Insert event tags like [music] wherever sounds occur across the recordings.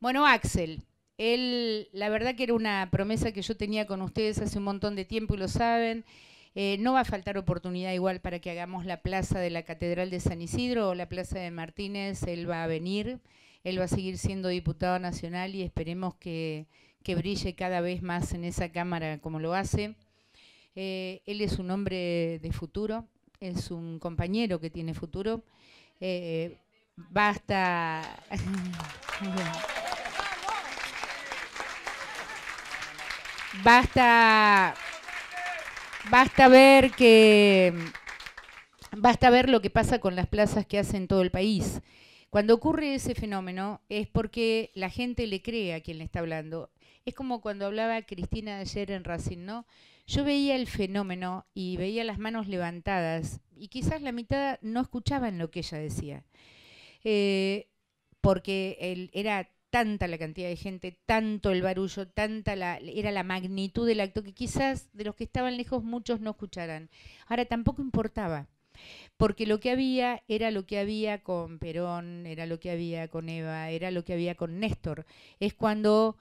Bueno, Axel, él, la verdad que era una promesa que yo tenía con ustedes hace un montón de tiempo y lo saben. Eh, no va a faltar oportunidad igual para que hagamos la plaza de la Catedral de San Isidro o la plaza de Martínez. Él va a venir, él va a seguir siendo diputado nacional y esperemos que, brille cada vez más en esa Cámara como lo hace. Eh, él es un hombre de futuro, es un compañero que tiene futuro. Eh, basta. [laughs] Basta, basta ver que basta ver lo que pasa con las plazas que hacen todo el país. Cuando ocurre ese fenómeno es porque la gente le cree a quien le está hablando. Es como cuando hablaba Cristina ayer en Racing, ¿no? Yo veía el fenómeno y veía las manos levantadas y quizás la mitad no escuchaban lo que ella decía. Eh, porque él era tanta la cantidad de gente, tanto el barullo, tanta la, era la magnitud del acto que quizás de los que estaban lejos muchos no escucharan. Ahora tampoco importaba, porque lo que había era lo que había con Perón, era lo que había con Eva, era lo que había con Néstor. Es cuando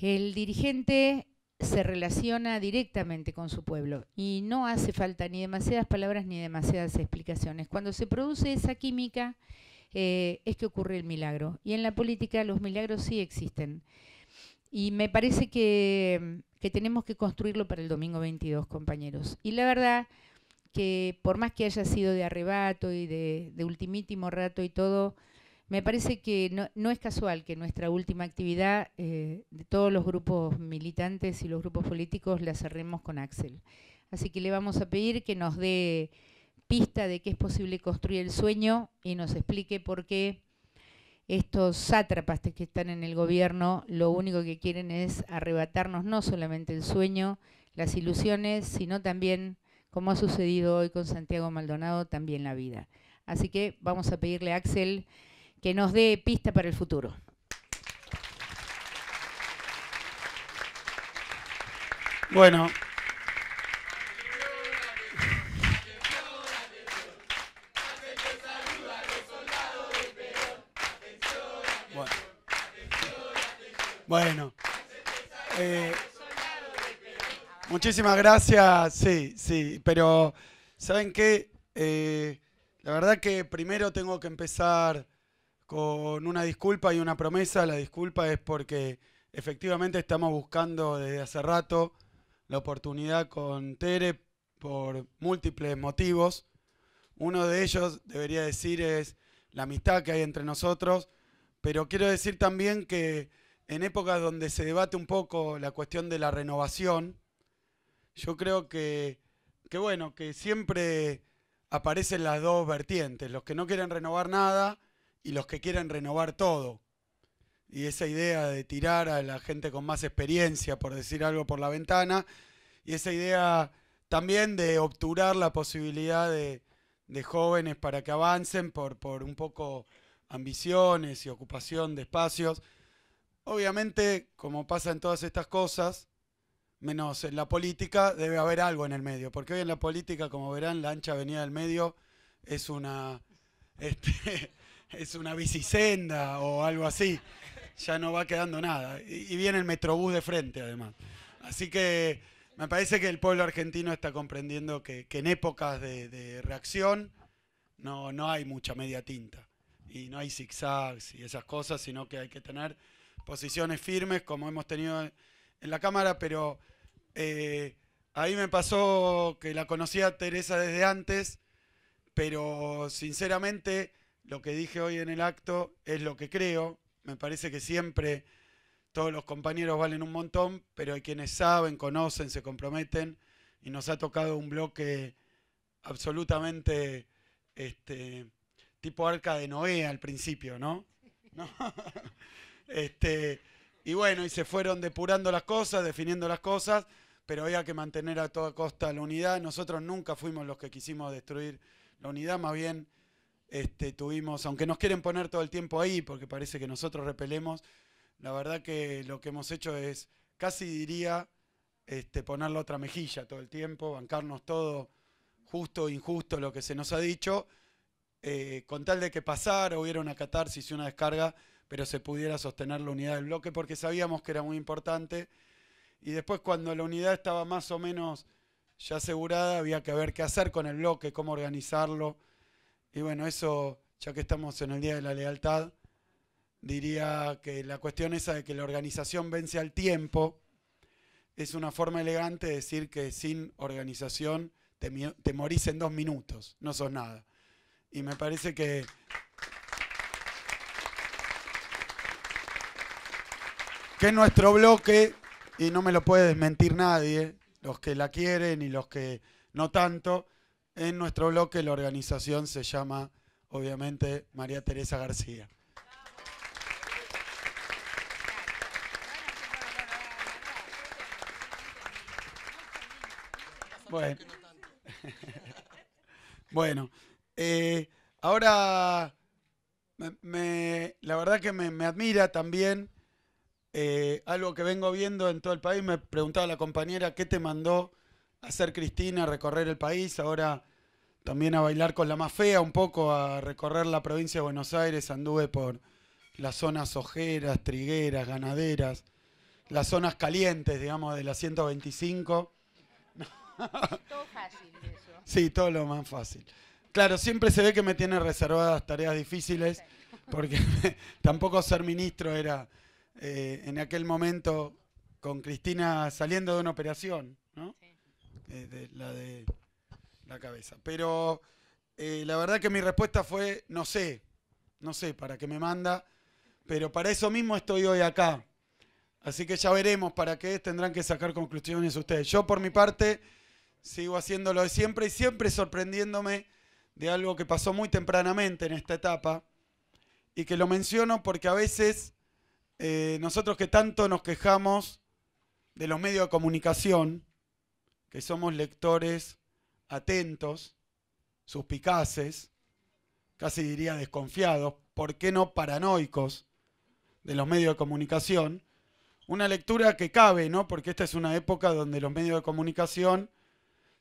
el dirigente se relaciona directamente con su pueblo y no hace falta ni demasiadas palabras ni demasiadas explicaciones. Cuando se produce esa química, eh, es que ocurre el milagro. Y en la política los milagros sí existen. Y me parece que, tenemos que construirlo para el domingo 22, compañeros. Y la verdad que por más que haya sido de arrebato y de, ultimítimo rato y todo, me parece que no, es casual que nuestra última actividad eh, de todos los grupos militantes y los grupos políticos la cerremos con Axel. Así que le vamos a pedir que nos dé pista de que es posible construir el sueño y nos explique por qué estos sátrapas que están en el gobierno lo único que quieren es arrebatarnos no solamente el sueño, las ilusiones, sino también, como ha sucedido hoy con Santiago Maldonado, también la vida. Así que vamos a pedirle a Axel que nos dé pista para el futuro. Bueno, Bueno. Eh, muchísimas gracias, sí, sí, pero ¿saben qué? Eh, la verdad que primero tengo que empezar con una disculpa y una promesa. La disculpa es porque efectivamente estamos buscando desde hace rato la oportunidad con Tere por múltiples motivos. Uno de ellos, debería decir, es la amistad que hay entre nosotros, pero quiero decir también que en épocas donde se debate un poco la cuestión de la renovación, yo creo que, bueno, que siempre aparecen las dos vertientes, los que no quieren renovar nada y los que quieren renovar todo. Y esa idea de tirar a la gente con más experiencia, por decir algo, por la ventana, y esa idea también de obturar la posibilidad de, jóvenes para que avancen por, por un poco ambiciones y ocupación de espacios. Obviamente, como pasa en todas estas cosas, menos en la política, debe haber algo en el medio. Porque hoy en la política, como verán, la ancha avenida del medio es una, este, [laughs] es una bicicenda o algo así. Ya no va quedando nada. Y, viene el metrobús de frente, además. Así que me parece que el pueblo argentino está comprendiendo que, en épocas de, reacción no, no hay mucha media tinta. Y no hay zigzags y esas cosas, sino que hay que tener posiciones firmes como hemos tenido en la Cámara, pero eh, ahí me pasó que la conocía Teresa desde antes, pero sinceramente lo que dije hoy en el acto es lo que creo. Me parece que siempre todos los compañeros valen un montón, pero hay quienes saben, conocen, se comprometen y nos ha tocado un bloque absolutamente este, tipo arca de Noé al principio, ¿No? [laughs] [laughs] Este, y bueno, y se fueron depurando las cosas, definiendo las cosas, pero había que mantener a toda costa la unidad. Nosotros nunca fuimos los que quisimos destruir la unidad, más bien este, tuvimos, aunque nos quieren poner todo el tiempo ahí, porque parece que nosotros repelemos, la verdad que lo que hemos hecho es, casi diría, este, ponerle otra mejilla todo el tiempo, bancarnos todo justo, injusto, lo que se nos ha dicho, eh, con tal de que pasara, hubiera una catarsis y una descarga pero se pudiera sostener la unidad del bloque porque sabíamos que era muy importante. Y después cuando la unidad estaba más o menos ya asegurada, había que ver qué hacer con el bloque, cómo organizarlo. Y bueno, eso, ya que estamos en el Día de la Lealtad, diría que la cuestión esa de que la organización vence al tiempo es una forma elegante de decir que sin organización te, morís en dos minutos, no sos nada. Y me parece que que nuestro bloque, y no me lo puede desmentir nadie, los que la quieren y los que no tanto, en nuestro bloque la organización se llama, obviamente, María Teresa García. Bueno, [laughs] eh, ahora la verdad que me admira también eh, algo que vengo viendo en todo el país, me preguntaba la compañera, ¿qué te mandó a hacer Cristina, recorrer el país? Ahora también a bailar con la más fea un poco, a recorrer la provincia de Buenos Aires, anduve por las zonas ojeras, trigueras, ganaderas, las zonas calientes, digamos, de la 125. [laughs] Todo fácil eso. Sí, todo lo más fácil. Claro, siempre se ve que me tiene reservadas tareas difíciles, porque [laughs] tampoco ser ministro era eh, en aquel momento con Cristina saliendo de una operación, ¿no? Eh, la de la cabeza. Pero eh, la verdad que mi respuesta fue, no sé, no sé para qué me manda, pero para eso mismo estoy hoy acá. Así que ya veremos para qué tendrán que sacar conclusiones ustedes. Yo por mi parte sigo haciéndolo de siempre y siempre sorprendiéndome de algo que pasó muy tempranamente en esta etapa y que lo menciono porque a veces eh, nosotros que tanto nos quejamos de los medios de comunicación, que somos lectores atentos, suspicaces, casi diría desconfiados, ¿por qué no paranoicos de los medios de comunicación? Una lectura que cabe, ¿no? Porque esta es una época donde los medios de comunicación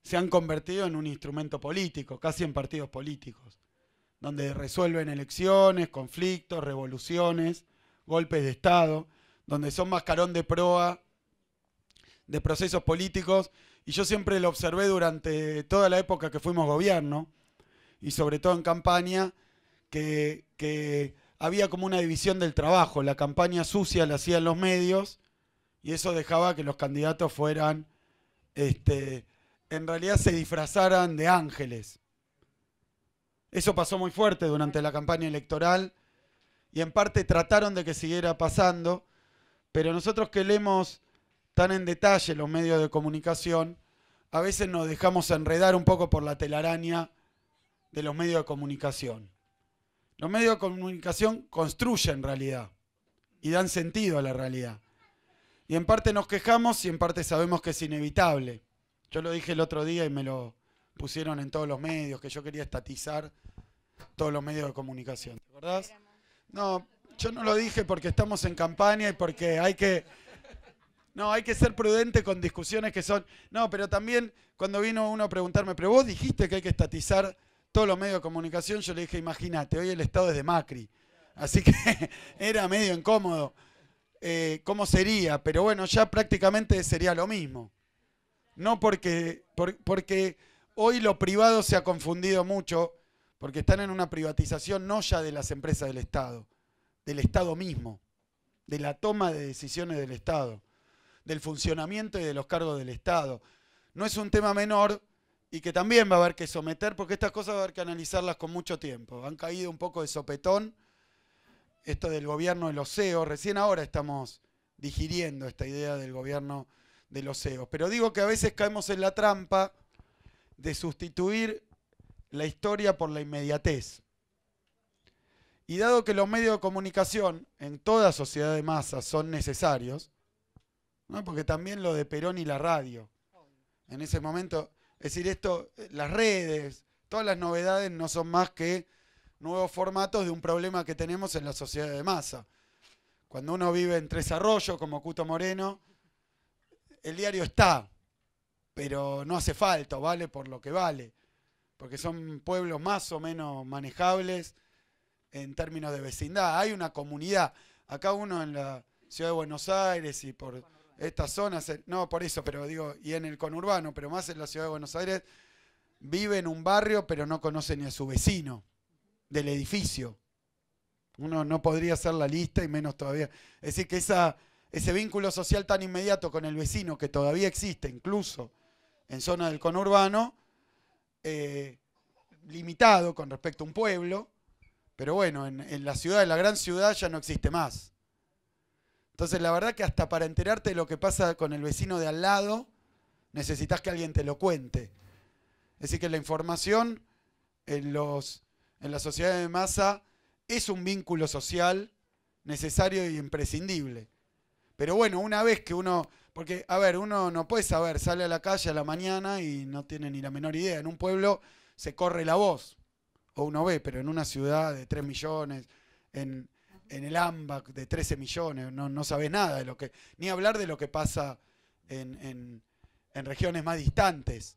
se han convertido en un instrumento político, casi en partidos políticos, donde resuelven elecciones, conflictos, revoluciones, golpes de Estado, donde son mascarón de proa de procesos políticos, y yo siempre lo observé durante toda la época que fuimos gobierno, y sobre todo en campaña, que, había como una división del trabajo, la campaña sucia la hacían los medios, y eso dejaba que los candidatos fueran, este, en realidad se disfrazaran de ángeles. Eso pasó muy fuerte durante la campaña electoral y en parte trataron de que siguiera pasando, pero nosotros que leemos tan en detalle los medios de comunicación, a veces nos dejamos enredar un poco por la telaraña de los medios de comunicación. Los medios de comunicación construyen realidad y dan sentido a la realidad. Y en parte nos quejamos y en parte sabemos que es inevitable. Yo lo dije el otro día y me lo pusieron en todos los medios, que yo quería estatizar todos los medios de comunicación. ¿Verdad? No, yo no lo dije porque estamos en campaña y porque hay que... No, hay que ser prudente con discusiones que son... No, pero también cuando vino uno a preguntarme, pero vos dijiste que hay que estatizar todos los medios de comunicación, yo le dije, imagínate, hoy el Estado es de Macri. Así que [laughs] era medio incómodo. Eh, ¿Cómo sería? Pero bueno, ya prácticamente sería lo mismo. No porque, porque hoy lo privado se ha confundido mucho porque están en una privatización no ya de las empresas del Estado, del Estado mismo, de la toma de decisiones del Estado, del funcionamiento y de los cargos del Estado. No es un tema menor y que también va a haber que someter, porque estas cosas va a haber que analizarlas con mucho tiempo. Han caído un poco de sopetón esto del gobierno de los CEOs. Recién ahora estamos digiriendo esta idea del gobierno de los CEOs. Pero digo que a veces caemos en la trampa de sustituir la historia por la inmediatez. Y dado que los medios de comunicación en toda sociedad de masas son necesarios, porque también lo de Perón y la radio, en ese momento, es decir, esto, las redes, todas las novedades no son más que nuevos formatos de un problema que tenemos en la sociedad de masa. Cuando uno vive en Tres Arroyos, como Cuto Moreno, el diario está, pero no hace falta, vale por lo que vale porque son pueblos más o menos manejables en términos de vecindad. Hay una comunidad. Acá uno en la ciudad de Buenos Aires y por estas zonas, no por eso, pero digo, y en el conurbano, pero más en la ciudad de Buenos Aires, vive en un barrio pero no conoce ni a su vecino del edificio. Uno no podría hacer la lista y menos todavía. Es decir, que esa, ese vínculo social tan inmediato con el vecino que todavía existe, incluso en zona del conurbano, eh, limitado con respecto a un pueblo, pero bueno, en, la ciudad, en la gran ciudad ya no existe más. Entonces la verdad que hasta para enterarte de lo que pasa con el vecino de al lado, necesitas que alguien te lo cuente. Es decir, que la información en, los, en la sociedad de masa es un vínculo social necesario y imprescindible. Pero bueno, una vez que uno porque, a ver, uno no puede saber, sale a la calle a la mañana y no tiene ni la menor idea. En un pueblo se corre la voz, o uno ve, pero en una ciudad de 3 millones, en, el AMBAC de 13 millones, no, no sabes nada de lo que. ni hablar de lo que pasa en, regiones más distantes.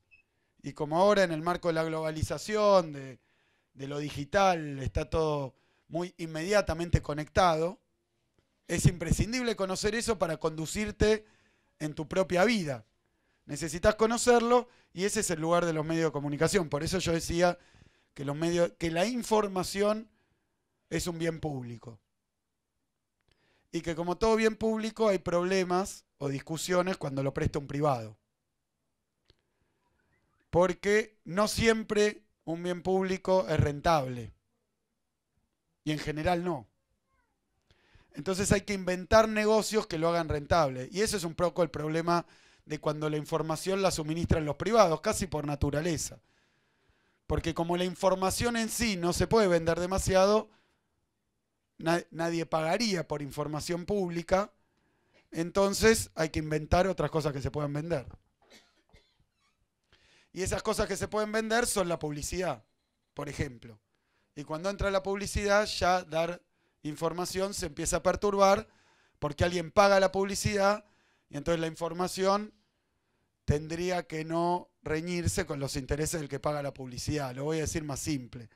Y como ahora en el marco de la globalización, de lo digital, está todo muy inmediatamente conectado, es imprescindible conocer eso para conducirte en tu propia vida. Necesitas conocerlo y ese es el lugar de los medios de comunicación. Por eso yo decía que, los medios, que la información es un bien público. Y que como todo bien público hay problemas o discusiones cuando lo presta un privado. Porque no siempre un bien público es rentable. Y en general no. Entonces hay que inventar negocios que lo hagan rentable. Y eso es un poco el problema de cuando la información la suministran los privados, casi por naturaleza. Porque como la información en sí no se puede vender demasiado, nadie pagaría por información pública, entonces hay que inventar otras cosas que se puedan vender. Y esas cosas que se pueden vender son la publicidad, por ejemplo. Y cuando entra la publicidad, ya dar información se empieza a perturbar porque alguien paga la publicidad y entonces la información tendría que no reñirse con los intereses del que paga la publicidad. Lo voy a decir más simple.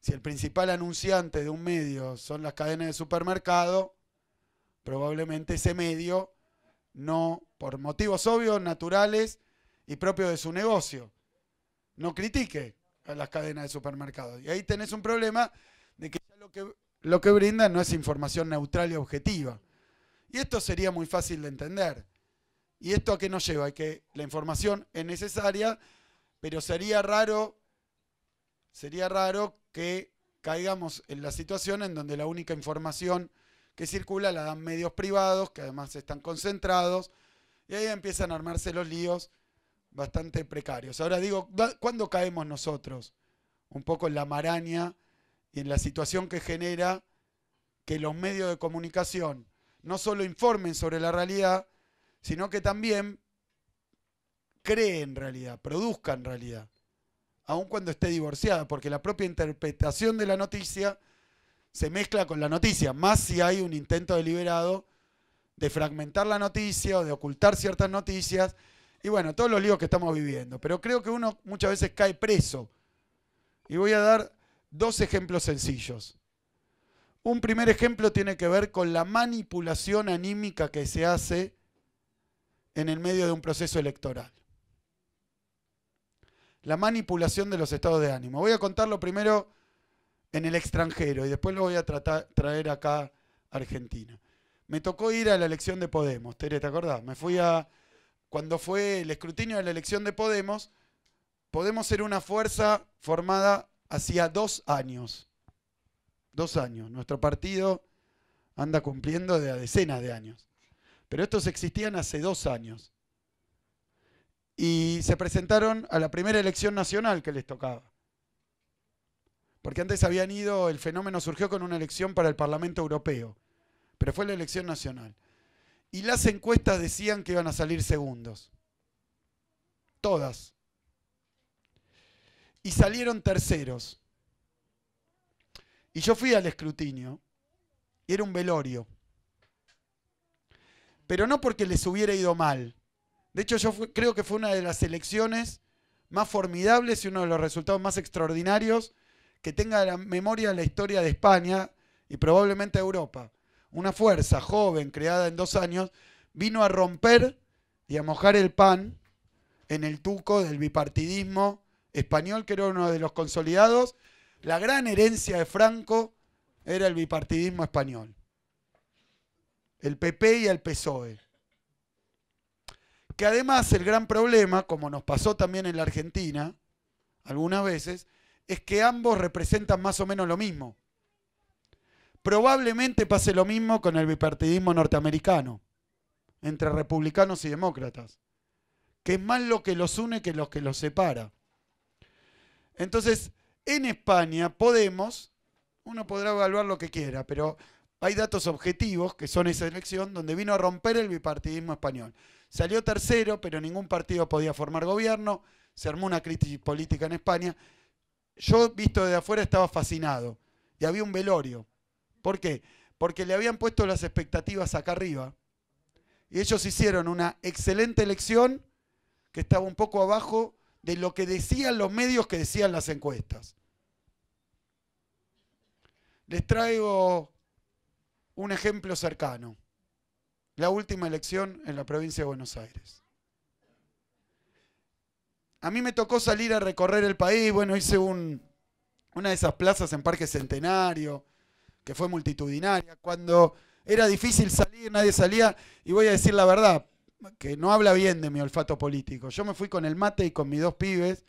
Si el principal anunciante de un medio son las cadenas de supermercado, probablemente ese medio no, por motivos obvios, naturales y propios de su negocio, no critique a las cadenas de supermercado. Y ahí tenés un problema de que ya lo que lo que brinda no es información neutral y objetiva. Y esto sería muy fácil de entender. ¿Y esto a qué nos lleva? Que la información es necesaria, pero sería raro, sería raro que caigamos en la situación en donde la única información que circula la dan medios privados, que además están concentrados, y ahí empiezan a armarse los líos bastante precarios. Ahora digo, ¿cuándo caemos nosotros? Un poco en la maraña y en la situación que genera que los medios de comunicación no solo informen sobre la realidad, sino que también creen realidad, produzcan realidad, aun cuando esté divorciada, porque la propia interpretación de la noticia se mezcla con la noticia, más si hay un intento deliberado de fragmentar la noticia o de ocultar ciertas noticias, y bueno, todos los líos que estamos viviendo. Pero creo que uno muchas veces cae preso. Y voy a dar dos ejemplos sencillos. Un primer ejemplo tiene que ver con la manipulación anímica que se hace en el medio de un proceso electoral. La manipulación de los estados de ánimo. Voy a contarlo primero en el extranjero y después lo voy a tratar, traer acá a Argentina. Me tocó ir a la elección de Podemos, Tere, ¿te acordás? Me fui a. Cuando fue el escrutinio de la elección de Podemos, Podemos era una fuerza formada hacía dos años. Dos años. Nuestro partido anda cumpliendo de a decenas de años. Pero estos existían hace dos años. Y se presentaron a la primera elección nacional que les tocaba. Porque antes habían ido, el fenómeno surgió con una elección para el Parlamento Europeo, pero fue la elección nacional. Y las encuestas decían que iban a salir segundos. Todas y salieron terceros. Y yo fui al escrutinio y era un velorio. Pero no porque les hubiera ido mal. De hecho, yo creo que fue una de las elecciones más formidables y uno de los resultados más extraordinarios que tenga la memoria la historia de España y probablemente Europa. Una fuerza joven creada en dos años vino a romper y a mojar el pan en el tuco del bipartidismo español, que era uno de los consolidados. La gran herencia de Franco era el bipartidismo español. El PP y el PSOE. Que además el gran problema, como nos pasó también en la Argentina algunas veces, es que ambos representan más o menos lo mismo. Probablemente pase lo mismo con el bipartidismo norteamericano, entre republicanos y demócratas, que es más lo que los une que lo que los separa. Entonces, en España, Podemos, uno podrá evaluar lo que quiera, pero hay datos objetivos, que son esa elección, donde vino a romper el bipartidismo español. Salió tercero, pero ningún partido podía formar gobierno, se armó una crisis política en España. Yo, visto desde afuera, estaba fascinado. Y había un velorio. ¿Por qué? Porque le habían puesto las expectativas acá arriba. Y ellos hicieron una excelente elección que estaba un poco abajo de lo que decían los medios que decían las encuestas. Les traigo un ejemplo cercano. La última elección en la provincia de Buenos Aires. A mí me tocó salir a recorrer el país, bueno, hice una de esas plazas en Parque Centenario, que fue multitudinaria, cuando era difícil salir, nadie salía, y voy a decir la verdad, que no habla bien de mi olfato político. Yo me fui con el mate y con mis dos pibes,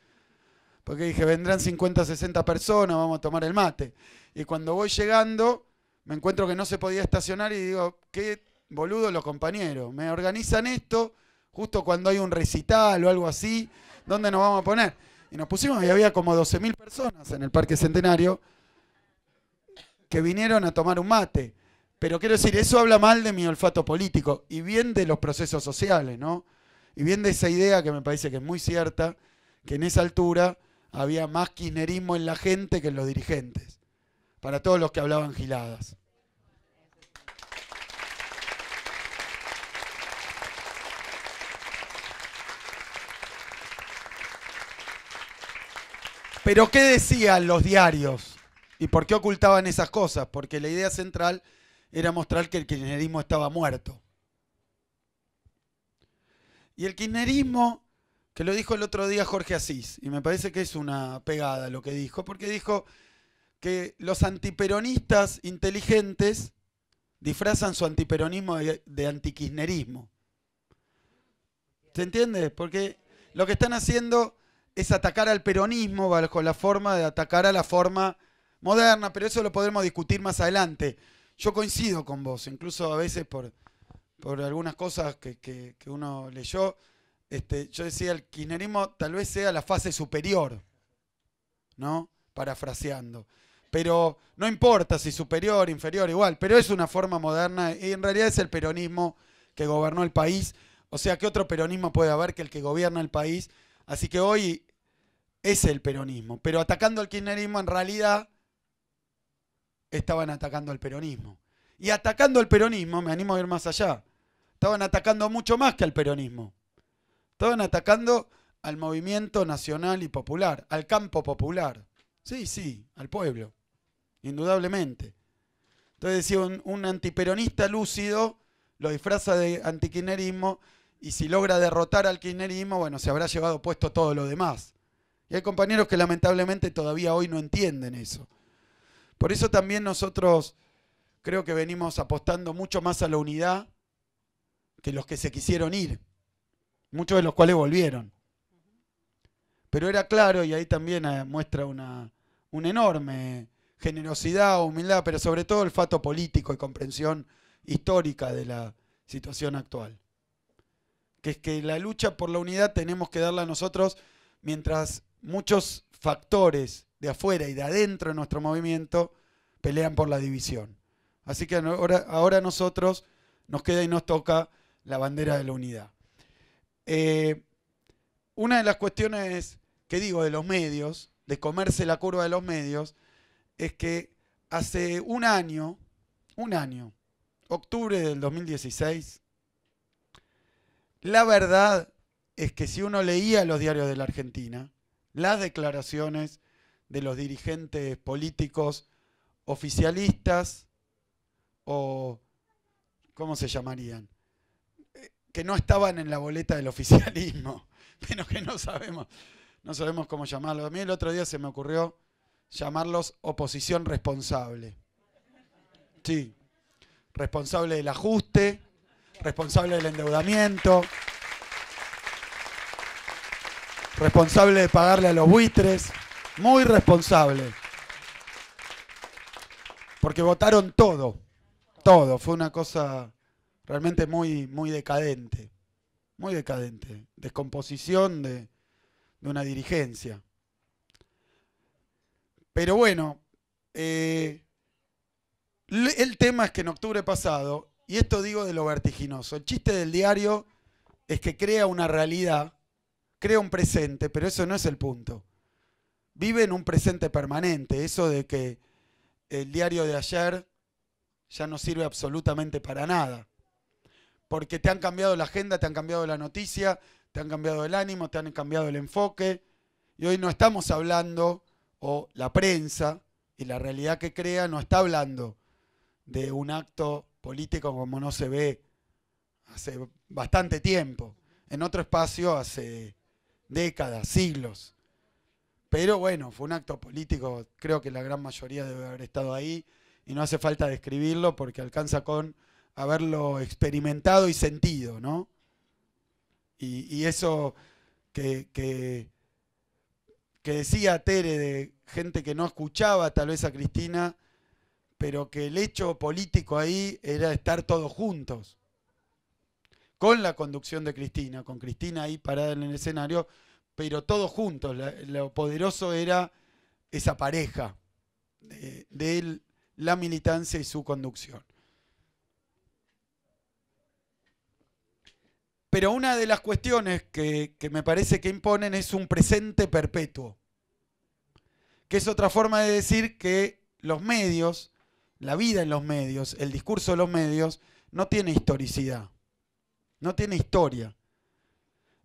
porque dije, vendrán 50, 60 personas, vamos a tomar el mate. Y cuando voy llegando, me encuentro que no se podía estacionar y digo, qué boludo los compañeros, me organizan esto justo cuando hay un recital o algo así, ¿dónde nos vamos a poner? Y nos pusimos y había como 12.000 personas en el Parque Centenario que vinieron a tomar un mate. Pero quiero decir, eso habla mal de mi olfato político y bien de los procesos sociales, ¿no? Y bien de esa idea que me parece que es muy cierta, que en esa altura había más kirchnerismo en la gente que en los dirigentes, para todos los que hablaban giladas. Pero ¿qué decían los diarios? ¿Y por qué ocultaban esas cosas? Porque la idea central era mostrar que el kirchnerismo estaba muerto. Y el kirchnerismo, que lo dijo el otro día Jorge Asís, y me parece que es una pegada lo que dijo, porque dijo que los antiperonistas inteligentes disfrazan su antiperonismo de, antikirchnerismo. ¿Se entiende? Porque lo que están haciendo es atacar al peronismo bajo la forma de atacar a la forma moderna, pero eso lo podremos discutir más adelante. Yo coincido con vos, incluso a veces por, por algunas cosas que, uno leyó, este, yo decía, el kirchnerismo tal vez sea la fase superior, ¿no? Parafraseando. Pero no importa si superior, inferior, igual, pero es una forma moderna y en realidad es el peronismo que gobernó el país. O sea, ¿qué otro peronismo puede haber que el que gobierna el país? Así que hoy es el peronismo. Pero atacando al kirchnerismo en realidad estaban atacando al peronismo. Y atacando al peronismo, me animo a ir más allá, estaban atacando mucho más que al peronismo. Estaban atacando al movimiento nacional y popular, al campo popular. Sí, sí, al pueblo, indudablemente. Entonces, decía un, antiperonista lúcido lo disfraza de antiquinerismo y si logra derrotar al quinerismo bueno, se habrá llevado puesto todo lo demás. Y hay compañeros que lamentablemente todavía hoy no entienden eso. Por eso también nosotros creo que venimos apostando mucho más a la unidad que los que se quisieron ir, muchos de los cuales volvieron. Pero era claro, y ahí también eh, muestra una, enorme generosidad, humildad, pero sobre todo el fato político y comprensión histórica de la situación actual. Que es que la lucha por la unidad tenemos que darla a nosotros mientras muchos factores de afuera y de adentro de nuestro movimiento pelean por la división. Así que ahora, ahora nosotros nos queda y nos toca la bandera de la unidad. Eh, una de las cuestiones que digo de los medios, de comerse la curva de los medios, es que hace un año, un año, octubre del 2016, la verdad es que si uno leía los diarios de la Argentina, las declaraciones de los dirigentes políticos oficialistas o, ¿cómo se llamarían? Que no estaban en la boleta del oficialismo, pero [laughs] que no sabemos, no sabemos cómo llamarlos. A mí el otro día se me ocurrió llamarlos oposición responsable. Sí, responsable del ajuste, responsable del endeudamiento, responsable de pagarle a los buitres. Muy responsable. Porque votaron todo. Todo. Fue una cosa realmente muy, muy decadente. Muy decadente. Descomposición de, una dirigencia. Pero bueno, eh, el tema es que en octubre pasado, y esto digo de lo vertiginoso, el chiste del diario es que crea una realidad, crea un presente, pero eso no es el punto vive en un presente permanente. Eso de que el diario de ayer ya no sirve absolutamente para nada. Porque te han cambiado la agenda, te han cambiado la noticia, te han cambiado el ánimo, te han cambiado el enfoque. Y hoy no estamos hablando, o la prensa y la realidad que crea no está hablando de un acto político como no se ve hace bastante tiempo, en otro espacio hace décadas, siglos. Pero bueno, fue un acto político, creo que la gran mayoría debe haber estado ahí y no hace falta describirlo porque alcanza con haberlo experimentado y sentido, ¿no? Y, eso que, que decía Tere de gente que no escuchaba tal vez a Cristina, pero que el hecho político ahí era estar todos juntos, con la conducción de Cristina, con Cristina ahí parada en el escenario, pero todos juntos. lo poderoso era esa pareja eh, de, él, la militancia y su conducción. Pero una de las cuestiones que, que me parece que imponen es un presente perpetuo, que es otra forma de decir que los medios, la vida en los medios, el discurso de los medios, no tiene historicidad, no tiene historia.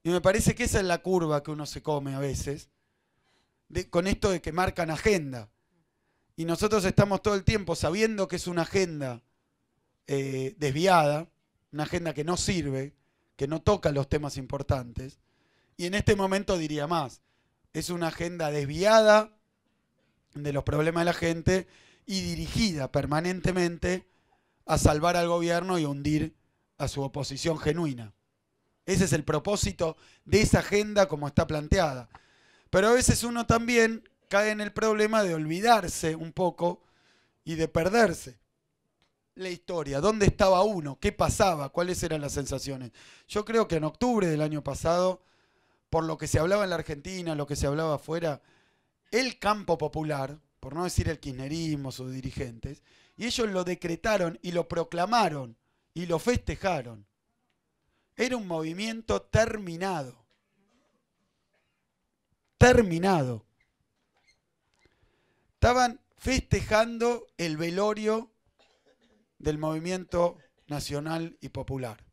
Y me parece que esa es la curva que uno se come a veces, con esto de que marcan agenda. Y nosotros estamos todo el tiempo sabiendo que es una agenda eh, desviada, una agenda que no sirve, que no toca los temas importantes. Y en este momento diría más, es una agenda desviada de los problemas de la gente y dirigida permanentemente a salvar al gobierno y hundir a su oposición genuina. Ese es el propósito de esa agenda como está planteada. Pero a veces uno también cae en el problema de olvidarse un poco y de perderse la historia, dónde estaba uno, qué pasaba, cuáles eran las sensaciones. Yo creo que en octubre del año pasado, por lo que se hablaba en la Argentina, lo que se hablaba afuera, el campo popular, por no decir el kirchnerismo, sus dirigentes, y ellos lo decretaron y lo proclamaron y lo festejaron. Era un movimiento terminado. Terminado. Estaban festejando el velorio del movimiento nacional y popular.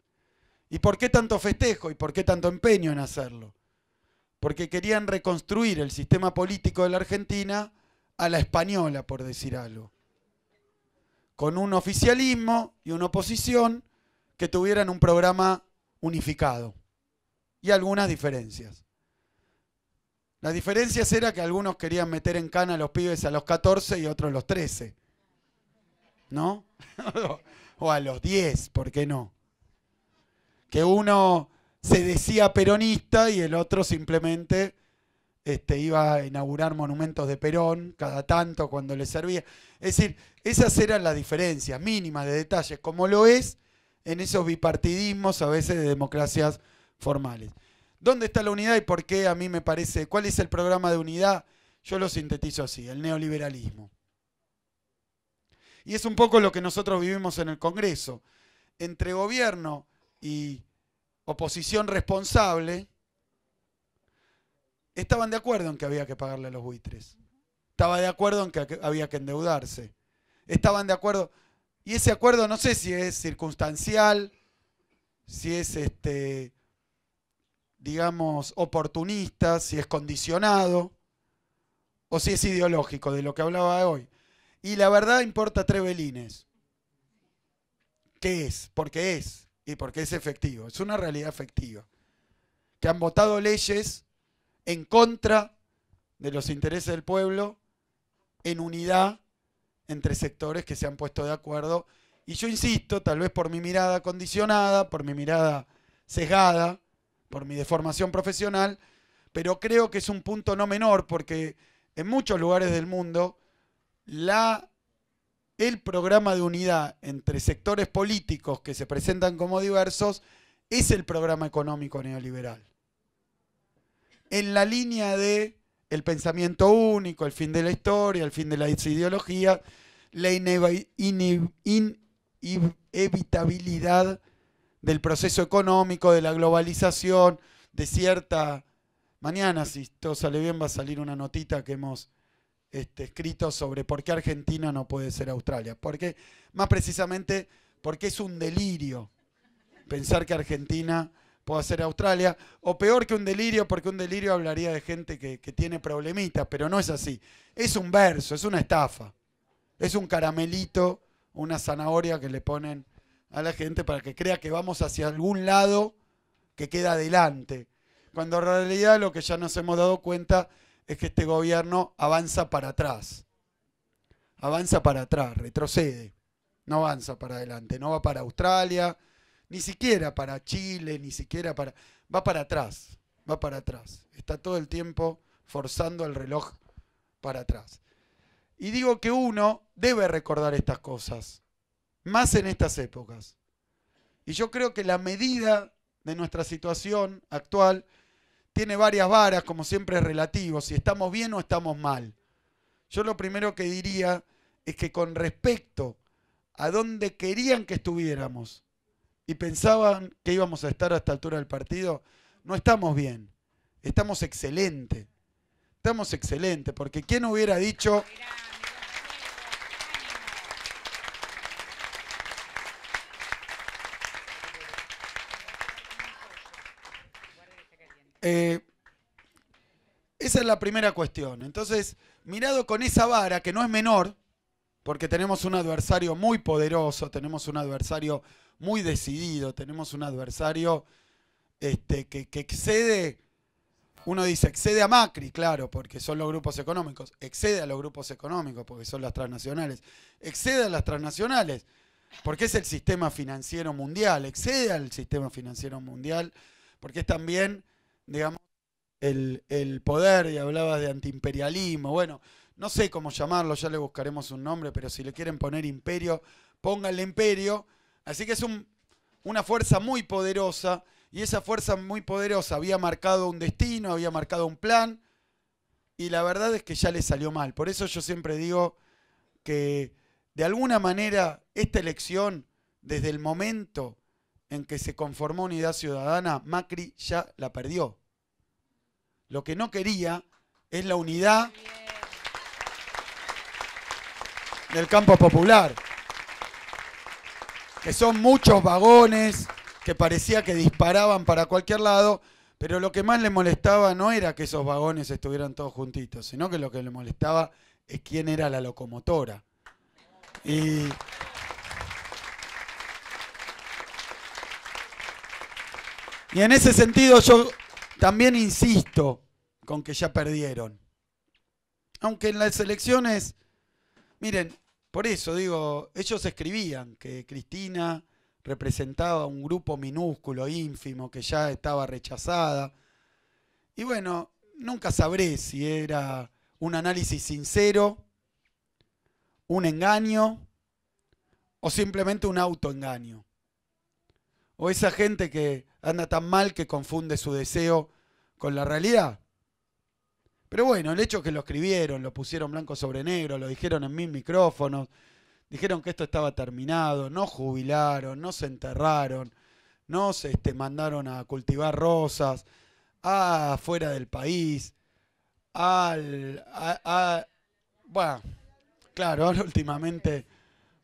¿Y por qué tanto festejo y por qué tanto empeño en hacerlo? Porque querían reconstruir el sistema político de la Argentina a la española, por decir algo, con un oficialismo y una oposición que tuvieran un programa unificado y algunas diferencias. Las diferencias era que algunos querían meter en cana a los pibes a los 14 y otros a los 13. ¿No? [laughs] o a los 10, ¿por qué no? Que uno se decía peronista y el otro simplemente este, iba a inaugurar monumentos de Perón cada tanto cuando le servía. Es decir, esas eran las diferencias mínimas de detalles, como lo es en esos bipartidismos, a veces de democracias formales. ¿Dónde está la unidad y por qué a mí me parece? ¿Cuál es el programa de unidad? Yo lo sintetizo así, el neoliberalismo. Y es un poco lo que nosotros vivimos en el Congreso. Entre gobierno y oposición responsable, estaban de acuerdo en que había que pagarle a los buitres. Estaba de acuerdo en que había que endeudarse. Estaban de acuerdo. Y ese acuerdo no sé si es circunstancial, si es este digamos oportunista, si es condicionado o si es ideológico, de lo que hablaba hoy. Y la verdad importa tres ¿Qué es? Porque es y porque es efectivo, es una realidad efectiva. Que han votado leyes en contra de los intereses del pueblo en unidad entre sectores que se han puesto de acuerdo. Y yo insisto, tal vez por mi mirada condicionada, por mi mirada sesgada, por mi deformación profesional, pero creo que es un punto no menor porque en muchos lugares del mundo la, el programa de unidad entre sectores políticos que se presentan como diversos es el programa económico neoliberal. En la línea de el pensamiento único, el fin de la historia, el fin de la ideología, la inevitabilidad del proceso económico, de la globalización, de cierta... Mañana, si todo sale bien, va a salir una notita que hemos este, escrito sobre por qué Argentina no puede ser Australia. Porque, más precisamente, porque es un delirio pensar que Argentina puede ser Australia, o peor que un delirio, porque un delirio hablaría de gente que, que tiene problemitas, pero no es así. Es un verso, es una estafa, es un caramelito, una zanahoria que le ponen a la gente para que crea que vamos hacia algún lado que queda adelante, cuando en realidad lo que ya nos hemos dado cuenta es que este gobierno avanza para atrás, avanza para atrás, retrocede, no avanza para adelante, no va para Australia, ni siquiera para Chile, ni siquiera para... Va para atrás, va para atrás. Está todo el tiempo forzando el reloj para atrás. Y digo que uno debe recordar estas cosas, más en estas épocas. Y yo creo que la medida de nuestra situación actual tiene varias varas, como siempre es relativo, si estamos bien o estamos mal. Yo lo primero que diría es que con respecto a dónde querían que estuviéramos y pensaban que íbamos a estar a esta altura del partido, no estamos bien, estamos excelente. Estamos excelente, porque ¿quién hubiera dicho... Eh, esa es la primera cuestión. Entonces, mirado con esa vara, que no es menor, porque tenemos un adversario muy poderoso, tenemos un adversario muy decidido, tenemos un adversario este, que, excede, uno dice, excede a Macri, claro, porque son los grupos económicos, excede a los grupos económicos, porque son las transnacionales, excede a las transnacionales, porque es el sistema financiero mundial, excede al sistema financiero mundial, porque es también, digamos, el, el poder, y hablabas de antiimperialismo, bueno, no sé cómo llamarlo, ya le buscaremos un nombre, pero si le quieren poner imperio, pónganle imperio. Así que es una fuerza muy poderosa y esa fuerza muy poderosa había marcado un destino, había marcado un plan y la verdad es que ya le salió mal. Por eso yo siempre digo que de alguna manera esta elección, desde el momento en que se conformó Unidad Ciudadana, Macri ya la perdió. Lo que no quería es la unidad del campo popular. Que son muchos vagones que parecía que disparaban para cualquier lado, pero lo que más le molestaba no era que esos vagones estuvieran todos juntitos, sino que lo que le molestaba es quién era la locomotora. Y en ese sentido yo también insisto con que ya perdieron. Aunque en las elecciones Miren, por eso digo, ellos escribían que Cristina representaba un grupo minúsculo, ínfimo, que ya estaba rechazada. Y bueno, nunca sabré si era un análisis sincero, un engaño o simplemente un autoengaño. O esa gente que anda tan mal que confunde su deseo con la realidad. Pero bueno, el hecho que lo escribieron, lo pusieron blanco sobre negro, lo dijeron en mil micrófonos, dijeron que esto estaba terminado, no jubilaron, no se enterraron, no se este, mandaron a cultivar rosas, a fuera del país, al... A, bueno, claro, últimamente,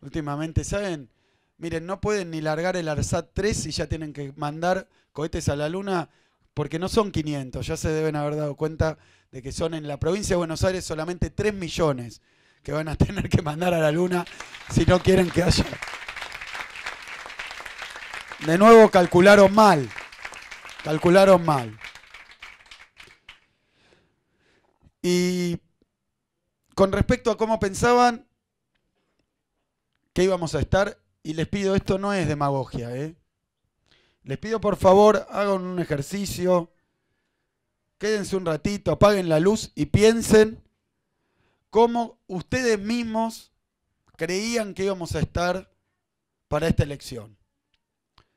últimamente, ¿saben? Miren, no pueden ni largar el ARSAT 3 y ya tienen que mandar cohetes a la luna porque no son 500, ya se deben haber dado cuenta de que son en la provincia de Buenos Aires solamente 3 millones que van a [laughs] tener que mandar a la luna si no quieren que haya. De nuevo calcularon mal, calcularon mal. Y con respecto a cómo pensaban que íbamos a estar, y les pido, esto no es demagogia, ¿eh? les pido por favor, hagan un ejercicio, quédense un ratito, apaguen la luz y piensen cómo ustedes mismos creían que íbamos a estar para esta elección.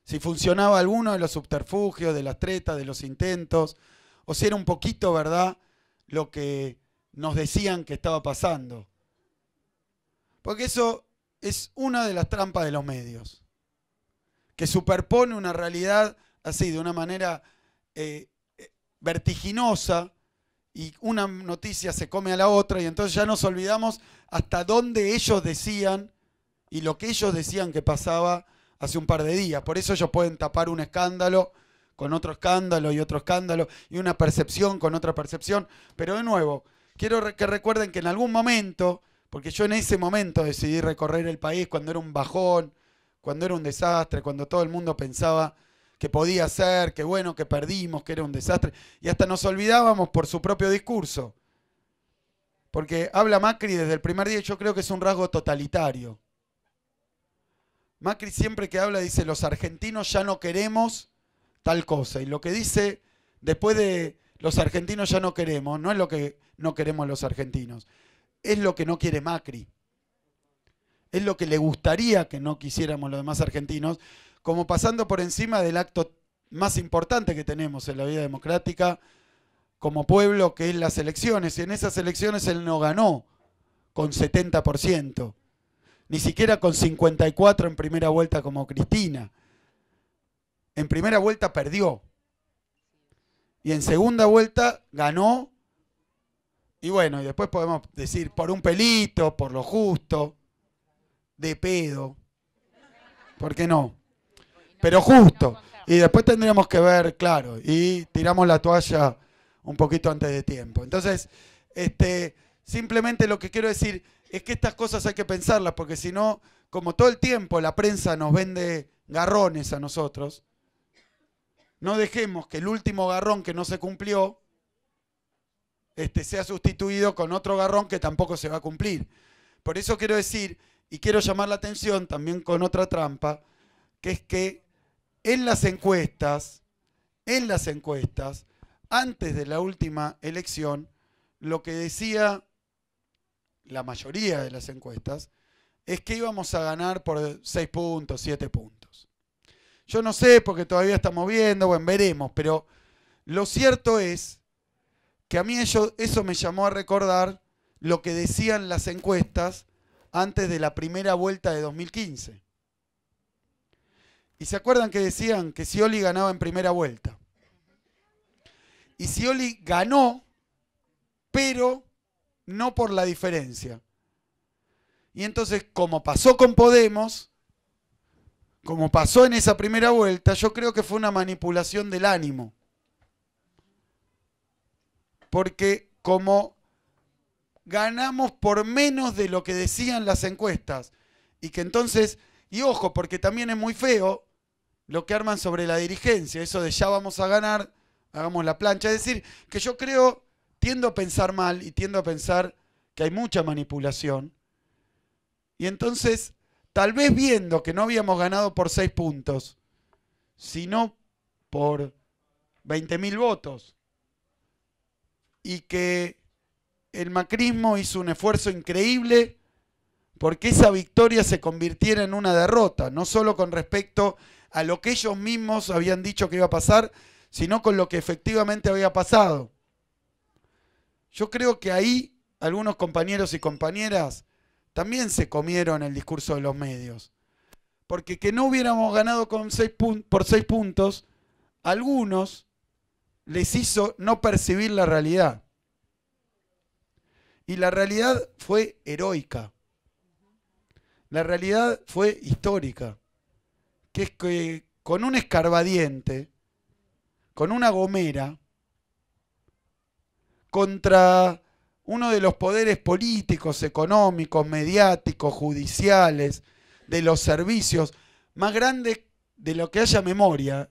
Si funcionaba alguno de los subterfugios, de las tretas, de los intentos, o si era un poquito verdad lo que nos decían que estaba pasando. Porque eso es una de las trampas de los medios, que superpone una realidad así, de una manera eh, vertiginosa y una noticia se come a la otra y entonces ya nos olvidamos hasta dónde ellos decían y lo que ellos decían que pasaba hace un par de días. Por eso ellos pueden tapar un escándalo con otro escándalo y otro escándalo y una percepción con otra percepción. Pero de nuevo, quiero que recuerden que en algún momento, porque yo en ese momento decidí recorrer el país cuando era un bajón, cuando era un desastre, cuando todo el mundo pensaba que podía ser, que bueno, que perdimos, que era un desastre. Y hasta nos olvidábamos por su propio discurso. Porque habla Macri desde el primer día y yo creo que es un rasgo totalitario. Macri siempre que habla dice, los argentinos ya no queremos tal cosa. Y lo que dice después de los argentinos ya no queremos, no es lo que no queremos los argentinos, es lo que no quiere Macri. Es lo que le gustaría que no quisiéramos los demás argentinos como pasando por encima del acto más importante que tenemos en la vida democrática como pueblo, que es las elecciones. Y en esas elecciones él no ganó con 70%, ni siquiera con 54% en primera vuelta como Cristina. En primera vuelta perdió. Y en segunda vuelta ganó. Y bueno, y después podemos decir por un pelito, por lo justo, de pedo. ¿Por qué no? pero justo. Y después tendríamos que ver, claro, y tiramos la toalla un poquito antes de tiempo. Entonces, este, simplemente lo que quiero decir es que estas cosas hay que pensarlas, porque si no, como todo el tiempo la prensa nos vende garrones a nosotros, no dejemos que el último garrón que no se cumplió este, sea sustituido con otro garrón que tampoco se va a cumplir. Por eso quiero decir, y quiero llamar la atención también con otra trampa, que es que en las encuestas, en las encuestas, antes de la última elección, lo que decía la mayoría de las encuestas es que íbamos a ganar por 6 puntos, 7 puntos. Yo no sé porque todavía estamos viendo, bueno, veremos, pero lo cierto es que a mí eso me llamó a recordar lo que decían las encuestas antes de la primera vuelta de 2015. Y se acuerdan que decían que Scioli ganaba en primera vuelta. Y Scioli ganó, pero no por la diferencia. Y entonces, como pasó con Podemos, como pasó en esa primera vuelta, yo creo que fue una manipulación del ánimo. Porque como ganamos por menos de lo que decían las encuestas, y que entonces, y ojo, porque también es muy feo lo que arman sobre la dirigencia, eso de ya vamos a ganar, hagamos la plancha. Es decir, que yo creo, tiendo a pensar mal y tiendo a pensar que hay mucha manipulación. Y entonces, tal vez viendo que no habíamos ganado por seis puntos, sino por 20.000 votos, y que el macrismo hizo un esfuerzo increíble porque esa victoria se convirtiera en una derrota, no solo con respecto a lo que ellos mismos habían dicho que iba a pasar, sino con lo que efectivamente había pasado. Yo creo que ahí algunos compañeros y compañeras también se comieron el discurso de los medios. Porque que no hubiéramos ganado con seis por seis puntos, algunos les hizo no percibir la realidad. Y la realidad fue heroica. La realidad fue histórica que es que con un escarbadiente, con una gomera, contra uno de los poderes políticos, económicos, mediáticos, judiciales, de los servicios más grandes de lo que haya memoria,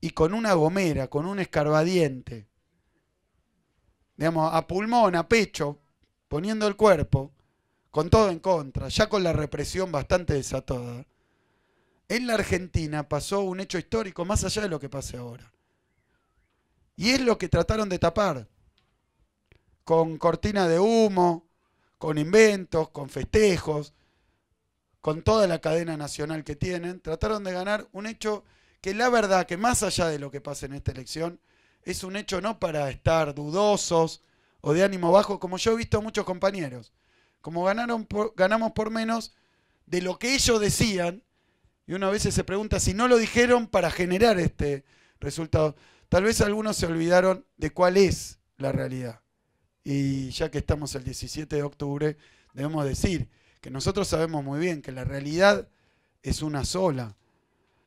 y con una gomera, con un escarbadiente, digamos, a pulmón, a pecho, poniendo el cuerpo, con todo en contra, ya con la represión bastante desatada, en la Argentina pasó un hecho histórico más allá de lo que pase ahora. Y es lo que trataron de tapar con cortina de humo, con inventos, con festejos, con toda la cadena nacional que tienen. Trataron de ganar un hecho que la verdad, que más allá de lo que pasa en esta elección, es un hecho no para estar dudosos o de ánimo bajo, como yo he visto a muchos compañeros. Como ganaron ganamos por menos de lo que ellos decían, y una a veces se pregunta si no lo dijeron para generar este resultado. Tal vez algunos se olvidaron de cuál es la realidad. Y ya que estamos el 17 de octubre, debemos decir que nosotros sabemos muy bien que la realidad es una sola,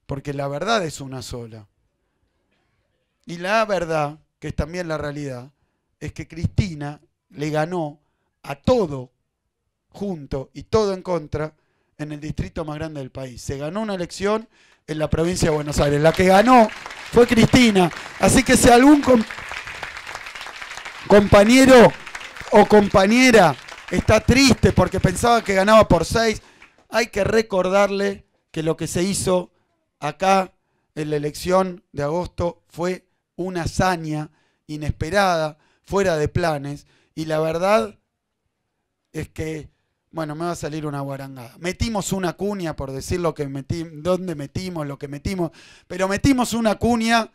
porque la verdad es una sola. Y la verdad, que es también la realidad, es que Cristina le ganó a todo junto y todo en contra en el distrito más grande del país. Se ganó una elección en la provincia de Buenos Aires. La que ganó fue Cristina. Así que si algún compañero o compañera está triste porque pensaba que ganaba por seis, hay que recordarle que lo que se hizo acá en la elección de agosto fue una hazaña inesperada, fuera de planes, y la verdad es que bueno, me va a salir una guarangada. Metimos una cuña, por decir lo que metimos, dónde metimos, lo que metimos, pero metimos una cuña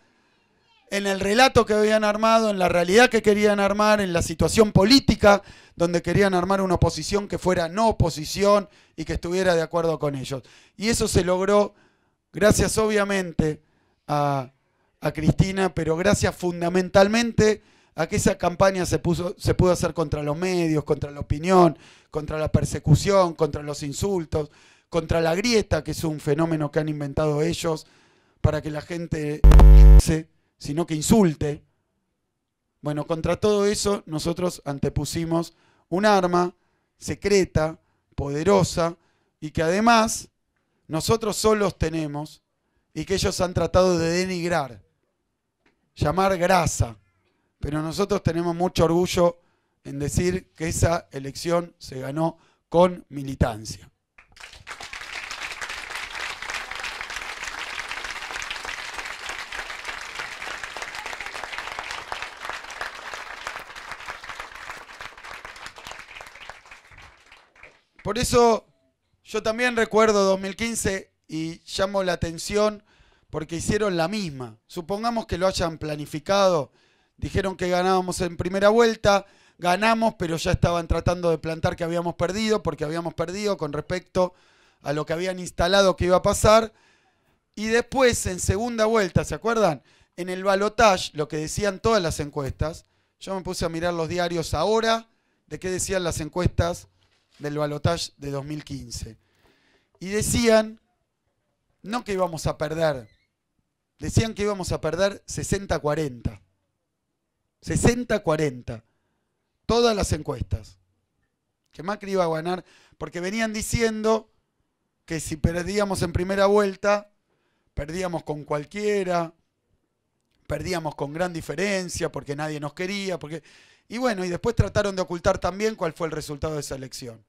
en el relato que habían armado, en la realidad que querían armar, en la situación política, donde querían armar una oposición que fuera no oposición y que estuviera de acuerdo con ellos. Y eso se logró gracias obviamente a, a Cristina, pero gracias fundamentalmente a que esa campaña se, pudo hacer contra los medios, contra la opinión, contra la persecución, contra los insultos, contra la grieta, que es un fenómeno que han inventado ellos para que la gente se, sino que insulte. Bueno, contra todo eso nosotros antepusimos un arma secreta, poderosa, y que además nosotros solos tenemos y que ellos han tratado de denigrar, llamar grasa pero nosotros tenemos mucho orgullo en decir que esa elección se ganó con militancia. Por eso yo también recuerdo 2015 y llamo la atención porque hicieron la misma. Supongamos que lo hayan planificado dijeron que ganábamos en primera vuelta, ganamos, pero ya estaban tratando de plantar que habíamos perdido, porque habíamos perdido con respecto a lo que habían instalado que iba a pasar. Y después, en segunda vuelta, ¿se acuerdan? En el balotage, lo que decían todas las encuestas, yo me puse a mirar los diarios ahora de qué decían las encuestas del balotage de 2015. Y decían, no que íbamos a perder, decían que íbamos a perder 60-40. 60-40. Todas las encuestas. Que Macri iba a ganar, porque venían diciendo que si perdíamos en primera vuelta, perdíamos con cualquiera, perdíamos con gran diferencia, porque nadie nos quería, porque... Y bueno, y después trataron de ocultar también cuál fue el resultado de esa elección.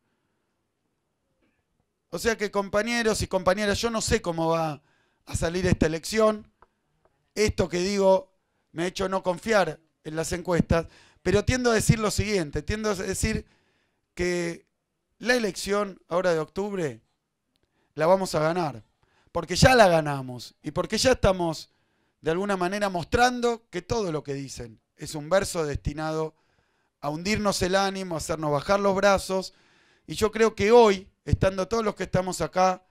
O sea que compañeros y compañeras, yo no sé cómo va a salir esta elección. Esto que digo me ha hecho no confiar en las encuestas, pero tiendo a decir lo siguiente, tiendo a decir que la elección ahora de octubre la vamos a ganar, porque ya la ganamos y porque ya estamos de alguna manera mostrando que todo lo que dicen es un verso destinado a hundirnos el ánimo, a hacernos bajar los brazos. Y yo creo que hoy, estando todos los que estamos acá,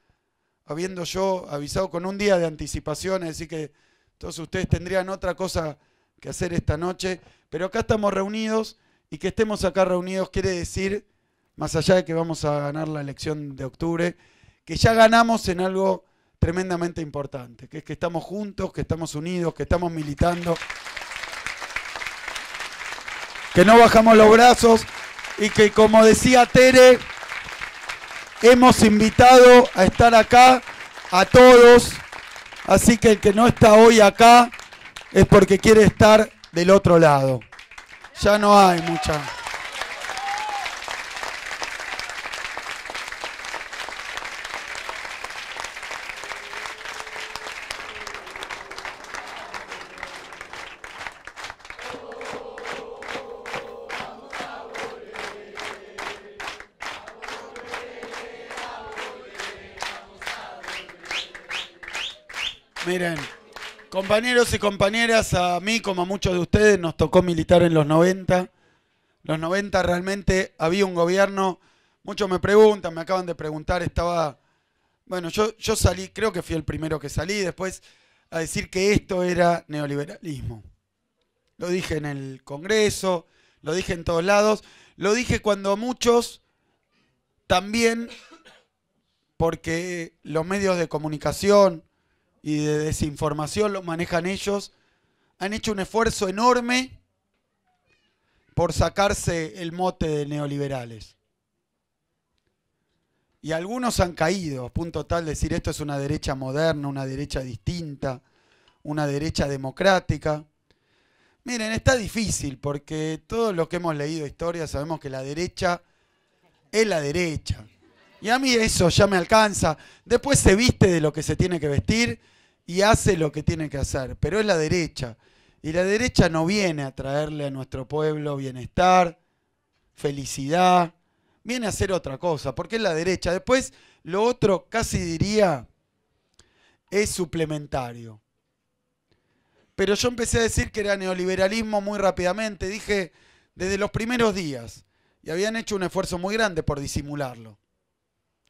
habiendo yo avisado con un día de anticipación, es decir, que todos ustedes tendrían otra cosa que hacer esta noche, pero acá estamos reunidos y que estemos acá reunidos quiere decir, más allá de que vamos a ganar la elección de octubre, que ya ganamos en algo tremendamente importante, que es que estamos juntos, que estamos unidos, que estamos militando, que no bajamos los brazos y que como decía Tere, hemos invitado a estar acá a todos, así que el que no está hoy acá, es porque quiere estar del otro lado. Ya no hay mucha. Miren. Compañeros y compañeras, a mí como a muchos de ustedes nos tocó militar en los 90. Los 90 realmente había un gobierno, muchos me preguntan, me acaban de preguntar, estaba, bueno, yo, yo salí, creo que fui el primero que salí después a decir que esto era neoliberalismo. Lo dije en el Congreso, lo dije en todos lados, lo dije cuando muchos también porque los medios de comunicación, y de desinformación lo manejan ellos, han hecho un esfuerzo enorme por sacarse el mote de neoliberales. Y algunos han caído, a punto tal decir esto es una derecha moderna, una derecha distinta, una derecha democrática. Miren, está difícil porque todos los que hemos leído historia sabemos que la derecha es la derecha. Y a mí eso ya me alcanza. Después se viste de lo que se tiene que vestir y hace lo que tiene que hacer, pero es la derecha. Y la derecha no viene a traerle a nuestro pueblo bienestar, felicidad, viene a hacer otra cosa, porque es la derecha. Después, lo otro casi diría es suplementario. Pero yo empecé a decir que era neoliberalismo muy rápidamente, dije desde los primeros días, y habían hecho un esfuerzo muy grande por disimularlo.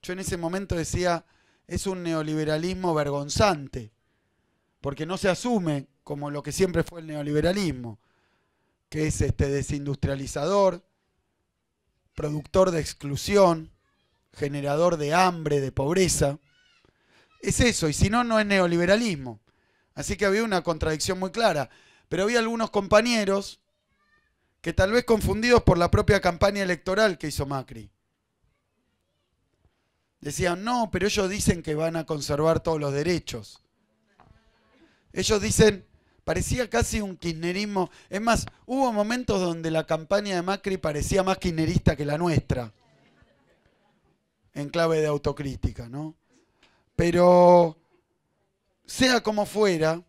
Yo en ese momento decía, es un neoliberalismo vergonzante porque no se asume como lo que siempre fue el neoliberalismo, que es este desindustrializador, productor de exclusión, generador de hambre, de pobreza. Es eso, y si no, no es neoliberalismo. Así que había una contradicción muy clara. Pero había algunos compañeros que tal vez confundidos por la propia campaña electoral que hizo Macri. Decían, no, pero ellos dicen que van a conservar todos los derechos. Ellos dicen, parecía casi un kirchnerismo. Es más, hubo momentos donde la campaña de Macri parecía más kirchnerista que la nuestra. En clave de autocrítica, ¿no? Pero sea como fuera,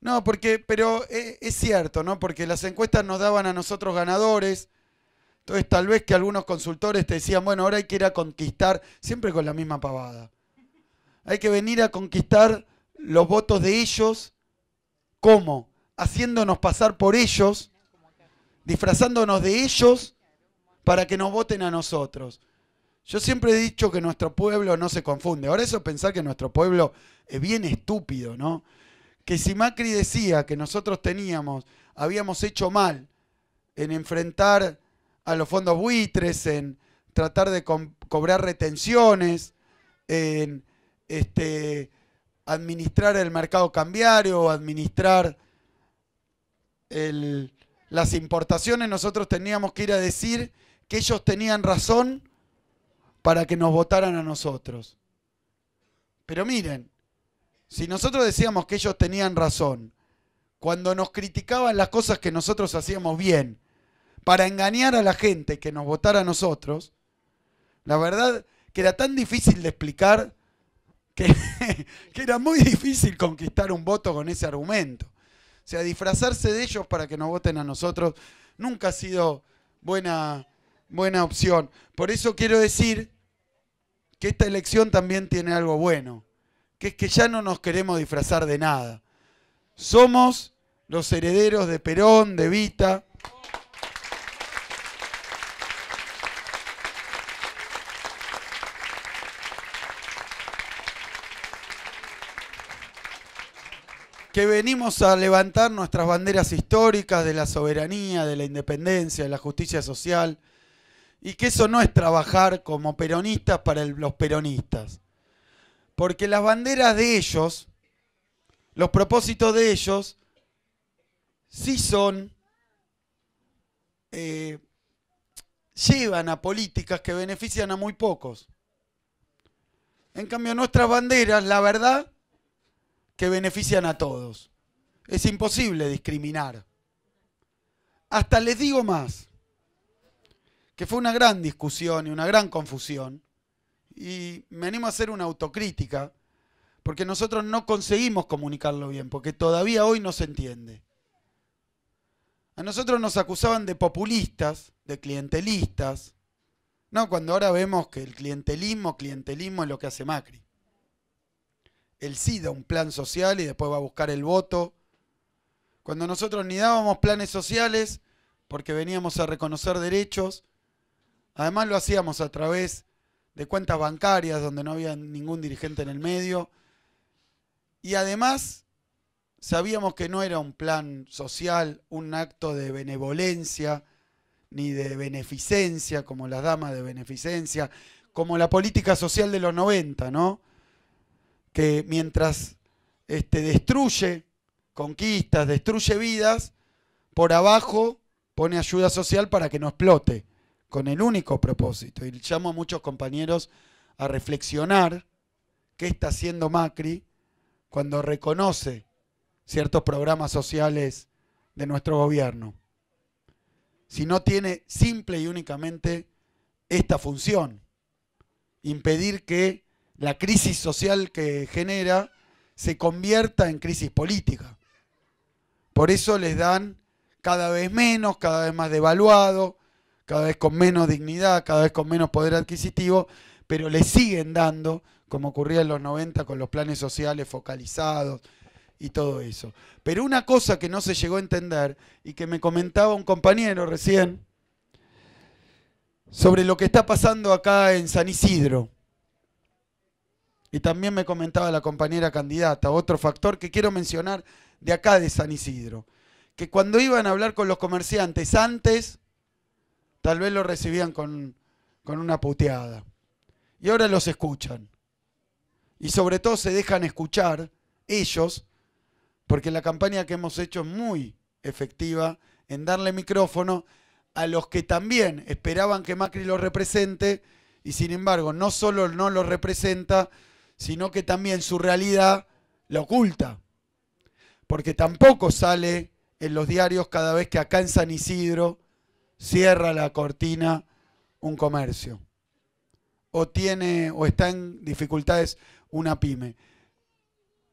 no, porque, pero eh, es, cierto, ¿no? Porque las encuestas nos daban a nosotros ganadores, entonces tal vez que algunos consultores te decían, bueno, ahora hay que ir a conquistar, siempre con la misma pavada. Hay que venir a conquistar los votos de ellos ¿Cómo? Haciéndonos pasar por ellos, disfrazándonos de ellos para que nos voten a nosotros. Yo siempre he dicho que nuestro pueblo no se confunde. Ahora eso pensar que nuestro pueblo es bien estúpido, ¿no? Que si Macri decía que nosotros teníamos, habíamos hecho mal en enfrentar a los fondos buitres, en tratar de cobrar retenciones, en este, administrar el mercado cambiario, administrar las importaciones, nosotros teníamos que ir a decir que ellos tenían razón para que nos votaran a nosotros. Pero miren, si nosotros decíamos que ellos tenían razón, cuando nos criticaban las cosas que nosotros hacíamos bien, para engañar a la gente que nos votara a nosotros, la verdad que era tan difícil de explicar [laughs] que, era muy difícil conquistar un voto con ese argumento. O sea, disfrazarse de ellos para que nos voten a nosotros nunca ha sido buena, buena opción. Por eso quiero decir que esta elección también tiene algo bueno, que es que ya no nos queremos disfrazar de nada. Somos los herederos de Perón, de Vita, que venimos a levantar nuestras banderas históricas de la soberanía, de la independencia, de la justicia social, y que eso no es trabajar como peronistas para los peronistas. Porque las banderas de ellos, los propósitos de ellos, sí son, eh, llevan a políticas que benefician a muy pocos. En cambio, nuestras banderas, la verdad, que benefician a todos. Es imposible discriminar. Hasta les digo más, que fue una gran discusión y una gran confusión, y me animo a hacer una autocrítica, porque nosotros no conseguimos comunicarlo bien, porque todavía hoy no se entiende. A nosotros nos acusaban de populistas, de clientelistas, no, cuando ahora vemos que el clientelismo, clientelismo es lo que hace Macri el SIDA un plan social y después va a buscar el voto. Cuando nosotros ni dábamos planes sociales porque veníamos a reconocer derechos, además lo hacíamos a través de cuentas bancarias donde no había ningún dirigente en el medio y además sabíamos que no era un plan social, un acto de benevolencia ni de beneficencia como las damas de beneficencia, como la política social de los 90, ¿no? que mientras este, destruye conquistas, destruye vidas, por abajo pone ayuda social para que no explote, con el único propósito. Y llamo a muchos compañeros a reflexionar qué está haciendo Macri cuando reconoce ciertos programas sociales de nuestro gobierno. Si no tiene simple y únicamente esta función, impedir que la crisis social que genera se convierta en crisis política. Por eso les dan cada vez menos, cada vez más devaluado, cada vez con menos dignidad, cada vez con menos poder adquisitivo, pero les siguen dando, como ocurría en los 90 con los planes sociales focalizados y todo eso. Pero una cosa que no se llegó a entender y que me comentaba un compañero recién sobre lo que está pasando acá en San Isidro. Y también me comentaba la compañera candidata, otro factor que quiero mencionar de acá de San Isidro, que cuando iban a hablar con los comerciantes antes, tal vez lo recibían con, una puteada. Y ahora los escuchan. Y sobre todo se dejan escuchar ellos, porque la campaña que hemos hecho es muy efectiva en darle micrófono a los que también esperaban que Macri lo represente y sin embargo no solo no lo representa, sino que también su realidad la oculta. Porque tampoco sale en los diarios cada vez que acá en San Isidro cierra la cortina un comercio. O tiene o está en dificultades una pyme.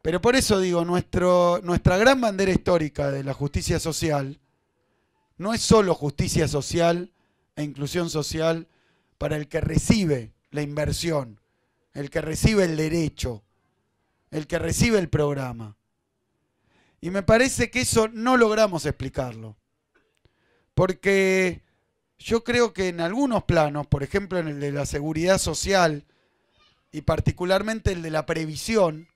Pero por eso digo, nuestra gran bandera histórica de la justicia social no es solo justicia social e inclusión social para el que recibe la inversión, el que recibe el derecho, el que recibe el programa. Y me parece que eso no logramos explicarlo. Porque yo creo que en algunos planos, por ejemplo en el de la seguridad social y particularmente el de la previsión,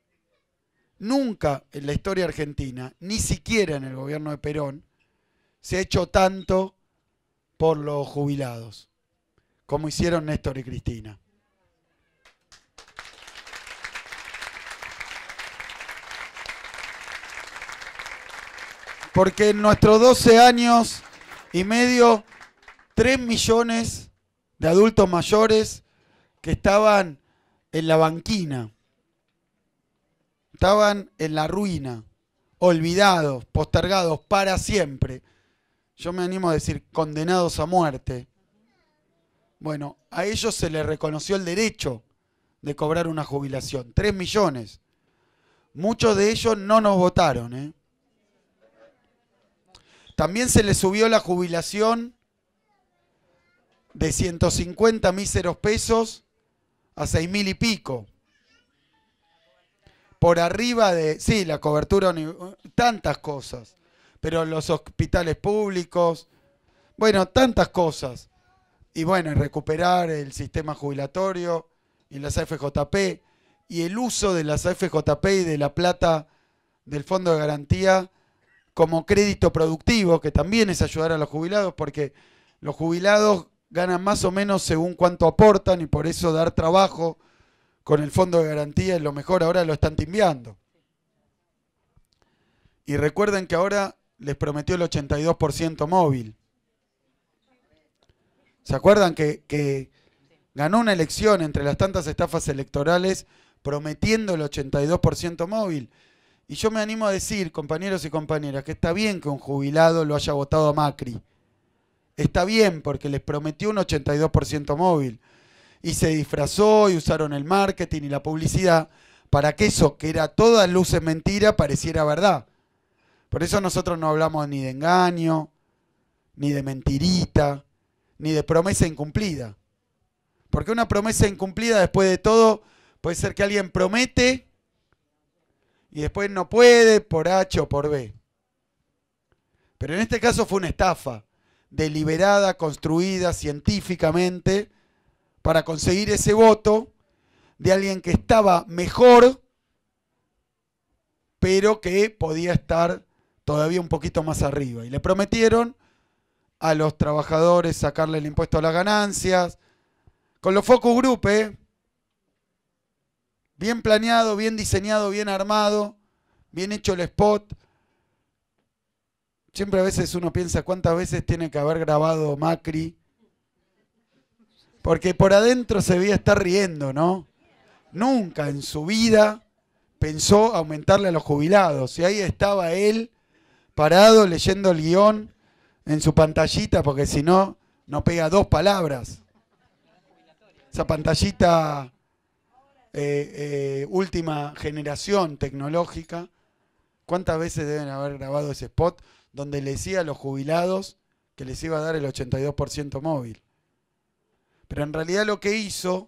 nunca en la historia argentina, ni siquiera en el gobierno de Perón, se ha hecho tanto por los jubilados, como hicieron Néstor y Cristina. Porque en nuestros 12 años y medio, 3 millones de adultos mayores que estaban en la banquina, estaban en la ruina, olvidados, postergados para siempre. Yo me animo a decir, condenados a muerte. Bueno, a ellos se les reconoció el derecho de cobrar una jubilación. 3 millones. Muchos de ellos no nos votaron, ¿eh? También se le subió la jubilación de 150 míseros pesos a 6 mil y pico. Por arriba de, sí, la cobertura, tantas cosas. Pero los hospitales públicos, bueno, tantas cosas. Y bueno, recuperar el sistema jubilatorio y las FJP y el uso de las AFJP y de la plata del Fondo de Garantía como crédito productivo, que también es ayudar a los jubilados, porque los jubilados ganan más o menos según cuánto aportan y por eso dar trabajo con el fondo de garantía es lo mejor, ahora lo están timbiando. Y recuerden que ahora les prometió el 82% móvil. ¿Se acuerdan que, que, ganó una elección entre las tantas estafas electorales prometiendo el 82% móvil? Y yo me animo a decir, compañeros y compañeras, que está bien que un jubilado lo haya votado a Macri. Está bien porque les prometió un 82% móvil. Y se disfrazó y usaron el marketing y la publicidad para que eso, que era toda luz luces mentira, pareciera verdad. Por eso nosotros no hablamos ni de engaño, ni de mentirita, ni de promesa incumplida. Porque una promesa incumplida, después de todo, puede ser que alguien promete y después no puede por H o por B. Pero en este caso fue una estafa deliberada, construida científicamente para conseguir ese voto de alguien que estaba mejor, pero que podía estar todavía un poquito más arriba. Y le prometieron a los trabajadores sacarle el impuesto a las ganancias. Con los focus group, ¿eh? Bien planeado, bien diseñado, bien armado, bien hecho el spot. Siempre a veces uno piensa cuántas veces tiene que haber grabado Macri. Porque por adentro se veía estar riendo, ¿no? Nunca en su vida pensó aumentarle a los jubilados. Y ahí estaba él, parado, leyendo el guión en su pantallita, porque si no, no pega dos palabras. Esa pantallita eh, eh, última generación tecnológica. ¿Cuántas veces deben haber grabado ese spot donde le decía a los jubilados que les iba a dar el 82% móvil? Pero en realidad lo que hizo,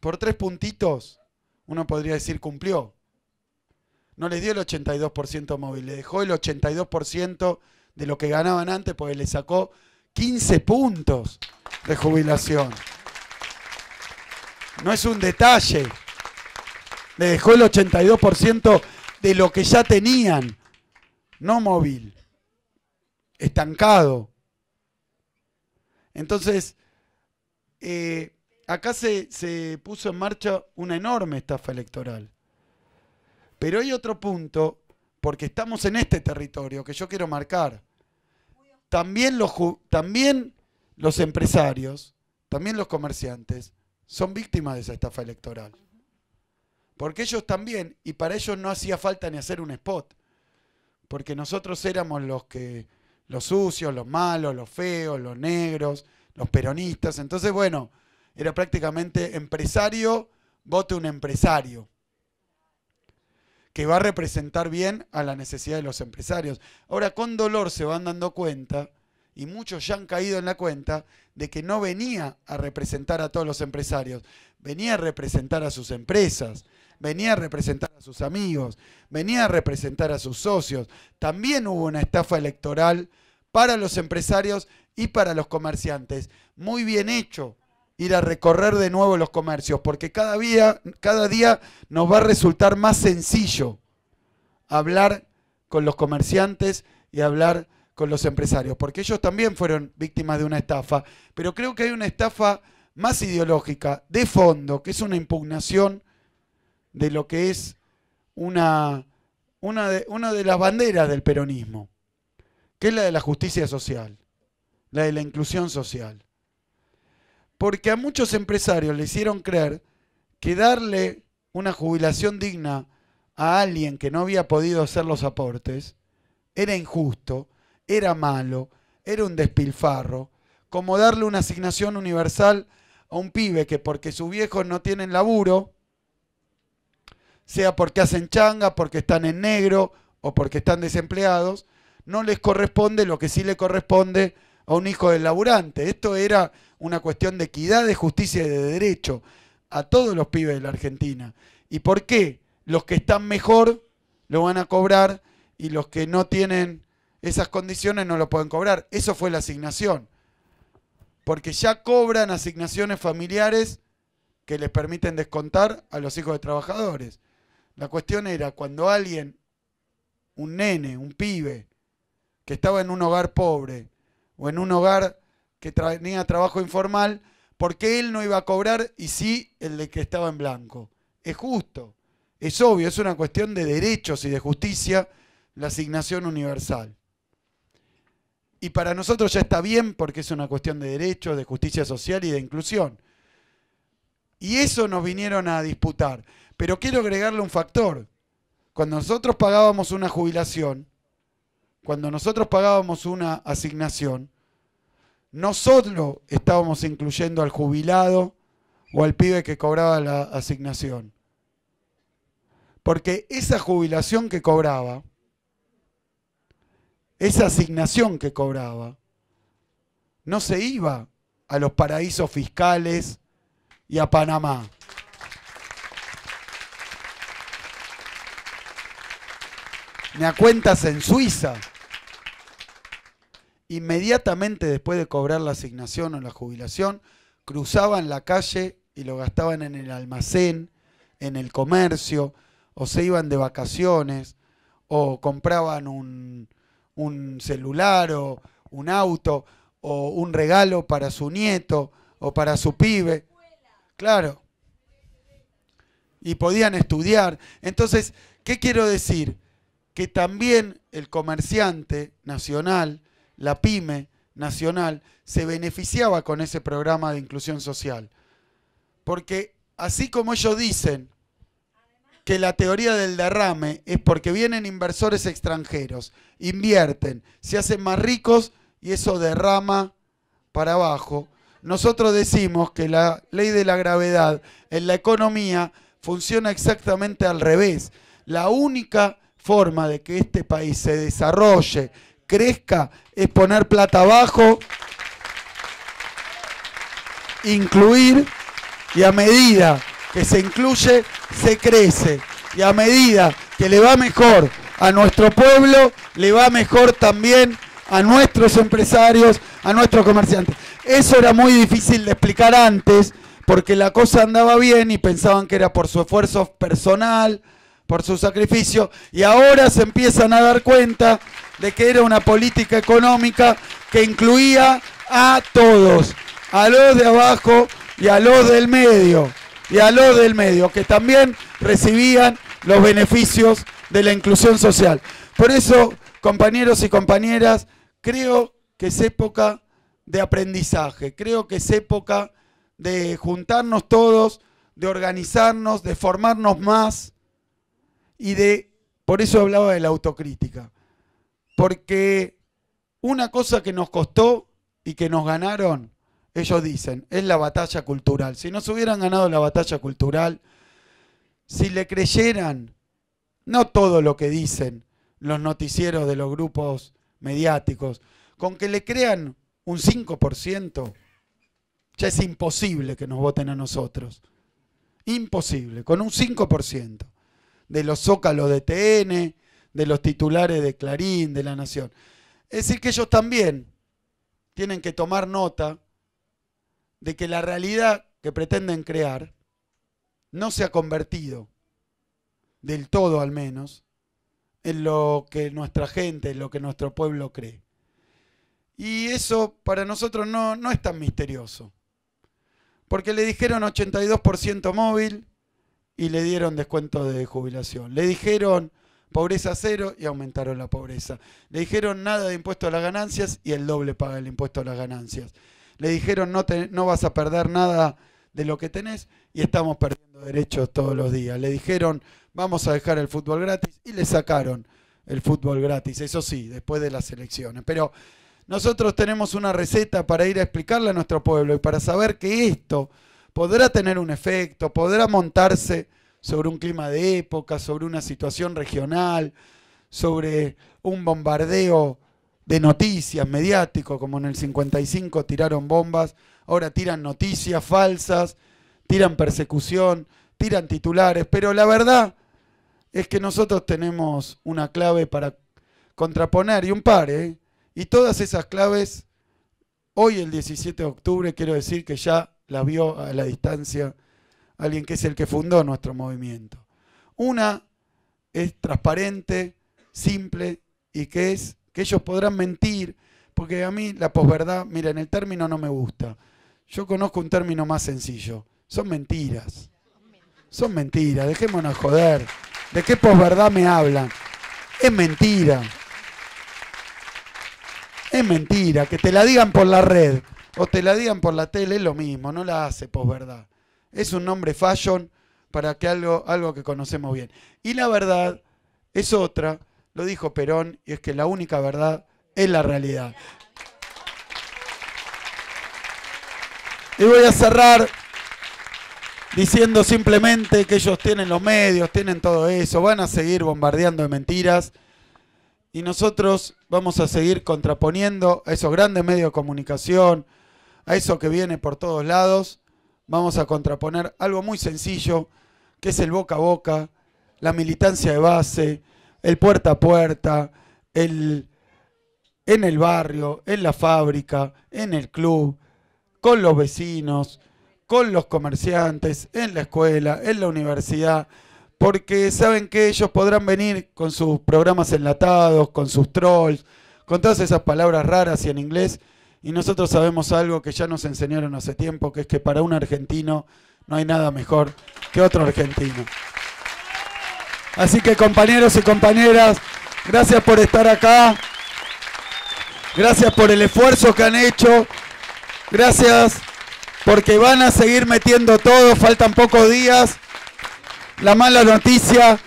por tres puntitos, uno podría decir cumplió. No les dio el 82% móvil, le dejó el 82% de lo que ganaban antes porque le sacó 15 puntos de jubilación. No es un detalle. Le dejó el 82% de lo que ya tenían. No móvil. Estancado. Entonces, eh, acá se, puso en marcha una enorme estafa electoral. Pero hay otro punto, porque estamos en este territorio que yo quiero marcar. También los, también los empresarios, también los comerciantes, son víctimas de esa estafa electoral. Porque ellos también, y para ellos no hacía falta ni hacer un spot, porque nosotros éramos los que, los sucios, los malos, los feos, los negros, los peronistas. Entonces, bueno, era prácticamente empresario, vote un empresario que va a representar bien a la necesidad de los empresarios. Ahora, con dolor se van dando cuenta y muchos ya han caído en la cuenta de que no venía a representar a todos los empresarios, venía a representar a sus empresas, venía a representar a sus amigos, venía a representar a sus socios. También hubo una estafa electoral para los empresarios y para los comerciantes. Muy bien hecho ir a recorrer de nuevo los comercios, porque cada día, cada día nos va a resultar más sencillo hablar con los comerciantes y hablar con los empresarios, porque ellos también fueron víctimas de una estafa, pero creo que hay una estafa más ideológica, de fondo, que es una impugnación de lo que es una, una, de, una de las banderas del peronismo, que es la de la justicia social, la de la inclusión social. Porque a muchos empresarios le hicieron creer que darle una jubilación digna a alguien que no había podido hacer los aportes era injusto era malo, era un despilfarro, como darle una asignación universal a un pibe que porque sus viejos no tienen laburo, sea porque hacen changa, porque están en negro o porque están desempleados, no les corresponde lo que sí le corresponde a un hijo del laburante. Esto era una cuestión de equidad, de justicia y de derecho a todos los pibes de la Argentina. ¿Y por qué? Los que están mejor lo van a cobrar y los que no tienen esas condiciones no lo pueden cobrar. Eso fue la asignación. Porque ya cobran asignaciones familiares que les permiten descontar a los hijos de trabajadores. La cuestión era cuando alguien, un nene, un pibe, que estaba en un hogar pobre o en un hogar que tenía trabajo informal, ¿por qué él no iba a cobrar y sí el de que estaba en blanco? Es justo, es obvio, es una cuestión de derechos y de justicia la asignación universal. Y para nosotros ya está bien porque es una cuestión de derechos, de justicia social y de inclusión. Y eso nos vinieron a disputar. Pero quiero agregarle un factor. Cuando nosotros pagábamos una jubilación, cuando nosotros pagábamos una asignación, nosotros estábamos incluyendo al jubilado o al pibe que cobraba la asignación, porque esa jubilación que cobraba esa asignación que cobraba no se iba a los paraísos fiscales y a Panamá. Me a cuentas en Suiza. Inmediatamente después de cobrar la asignación o la jubilación, cruzaban la calle y lo gastaban en el almacén, en el comercio, o se iban de vacaciones, o compraban un, un celular o un auto o un regalo para su nieto o para su pibe. Claro. Y podían estudiar. Entonces, ¿qué quiero decir? Que también el comerciante nacional, la pyme nacional, se beneficiaba con ese programa de inclusión social. Porque así como ellos dicen que la teoría del derrame es porque vienen inversores extranjeros, invierten, se hacen más ricos y eso derrama para abajo. Nosotros decimos que la ley de la gravedad en la economía funciona exactamente al revés. La única forma de que este país se desarrolle, crezca, es poner plata abajo, incluir y a medida que se incluye se crece y a medida que le va mejor a nuestro pueblo, le va mejor también a nuestros empresarios, a nuestros comerciantes. Eso era muy difícil de explicar antes, porque la cosa andaba bien y pensaban que era por su esfuerzo personal, por su sacrificio, y ahora se empiezan a dar cuenta de que era una política económica que incluía a todos, a los de abajo y a los del medio y a los del medio, que también recibían los beneficios de la inclusión social. Por eso, compañeros y compañeras, creo que es época de aprendizaje, creo que es época de juntarnos todos, de organizarnos, de formarnos más y de, por eso hablaba de la autocrítica, porque una cosa que nos costó y que nos ganaron ellos dicen, es la batalla cultural. Si nos hubieran ganado la batalla cultural, si le creyeran no todo lo que dicen los noticieros de los grupos mediáticos, con que le crean un 5%, ya es imposible que nos voten a nosotros. Imposible, con un 5% de los zócalos de TN, de los titulares de Clarín, de La Nación. Es decir, que ellos también tienen que tomar nota de que la realidad que pretenden crear no se ha convertido, del todo al menos, en lo que nuestra gente, en lo que nuestro pueblo cree. Y eso para nosotros no, es tan misterioso. Porque le dijeron 82% móvil y le dieron descuento de jubilación. Le dijeron pobreza cero y aumentaron la pobreza. Le dijeron nada de impuesto a las ganancias y el doble paga el impuesto a las ganancias le dijeron no, no vas a perder nada de lo que tenés y estamos perdiendo derechos todos los días. Le dijeron vamos a dejar el fútbol gratis y le sacaron el fútbol gratis, eso sí, después de las elecciones. Pero nosotros tenemos una receta para ir a explicarle a nuestro pueblo y para saber que esto podrá tener un efecto, podrá montarse sobre un clima de época, sobre una situación regional, sobre un bombardeo de noticias, mediáticos, como en el 55 tiraron bombas, ahora tiran noticias falsas, tiran persecución, tiran titulares, pero la verdad es que nosotros tenemos una clave para contraponer y un par, ¿eh? y todas esas claves, hoy el 17 de octubre, quiero decir que ya la vio a la distancia alguien que es el que fundó nuestro movimiento. Una es transparente, simple y que es que ellos podrán mentir, porque a mí la posverdad, miren, el término no me gusta. Yo conozco un término más sencillo. Son mentiras. Son mentiras, dejémonos joder. ¿De qué posverdad me hablan? Es mentira. Es mentira. Que te la digan por la red o te la digan por la tele es lo mismo, no la hace posverdad. Es un nombre fashion para que algo, algo que conocemos bien. Y la verdad es otra lo dijo Perón, y es que la única verdad es la realidad. Y voy a cerrar diciendo simplemente que ellos tienen los medios, tienen todo eso, van a seguir bombardeando de mentiras y nosotros vamos a seguir contraponiendo a esos grandes medios de comunicación, a eso que viene por todos lados, vamos a contraponer algo muy sencillo, que es el boca a boca, la militancia de base, el puerta a puerta, el, en el barrio, en la fábrica, en el club, con los vecinos, con los comerciantes, en la escuela, en la universidad, porque saben que ellos podrán venir con sus programas enlatados, con sus trolls, con todas esas palabras raras y en inglés, y nosotros sabemos algo que ya nos enseñaron hace tiempo, que es que para un argentino no hay nada mejor que otro argentino. Así que compañeros y compañeras, gracias por estar acá. Gracias por el esfuerzo que han hecho. Gracias porque van a seguir metiendo todo. Faltan pocos días. La mala noticia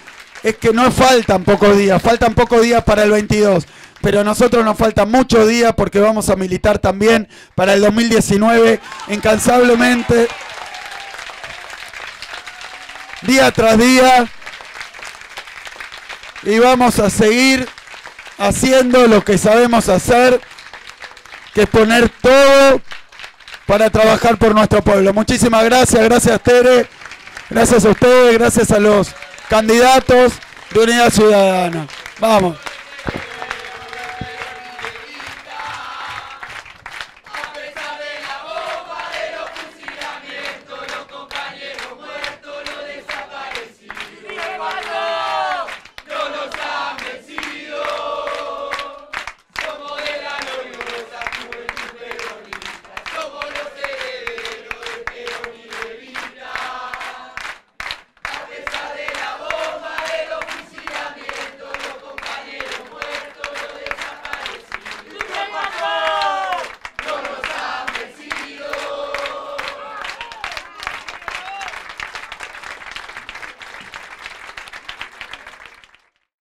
es que no faltan pocos días. Faltan pocos días para el 22. Pero a nosotros nos faltan muchos días porque vamos a militar también para el 2019 incansablemente. Día tras día y vamos a seguir haciendo lo que sabemos hacer, que es poner todo para trabajar por nuestro pueblo. Muchísimas gracias, gracias Tere, gracias a ustedes, gracias a los candidatos de Unidad Ciudadana. Vamos.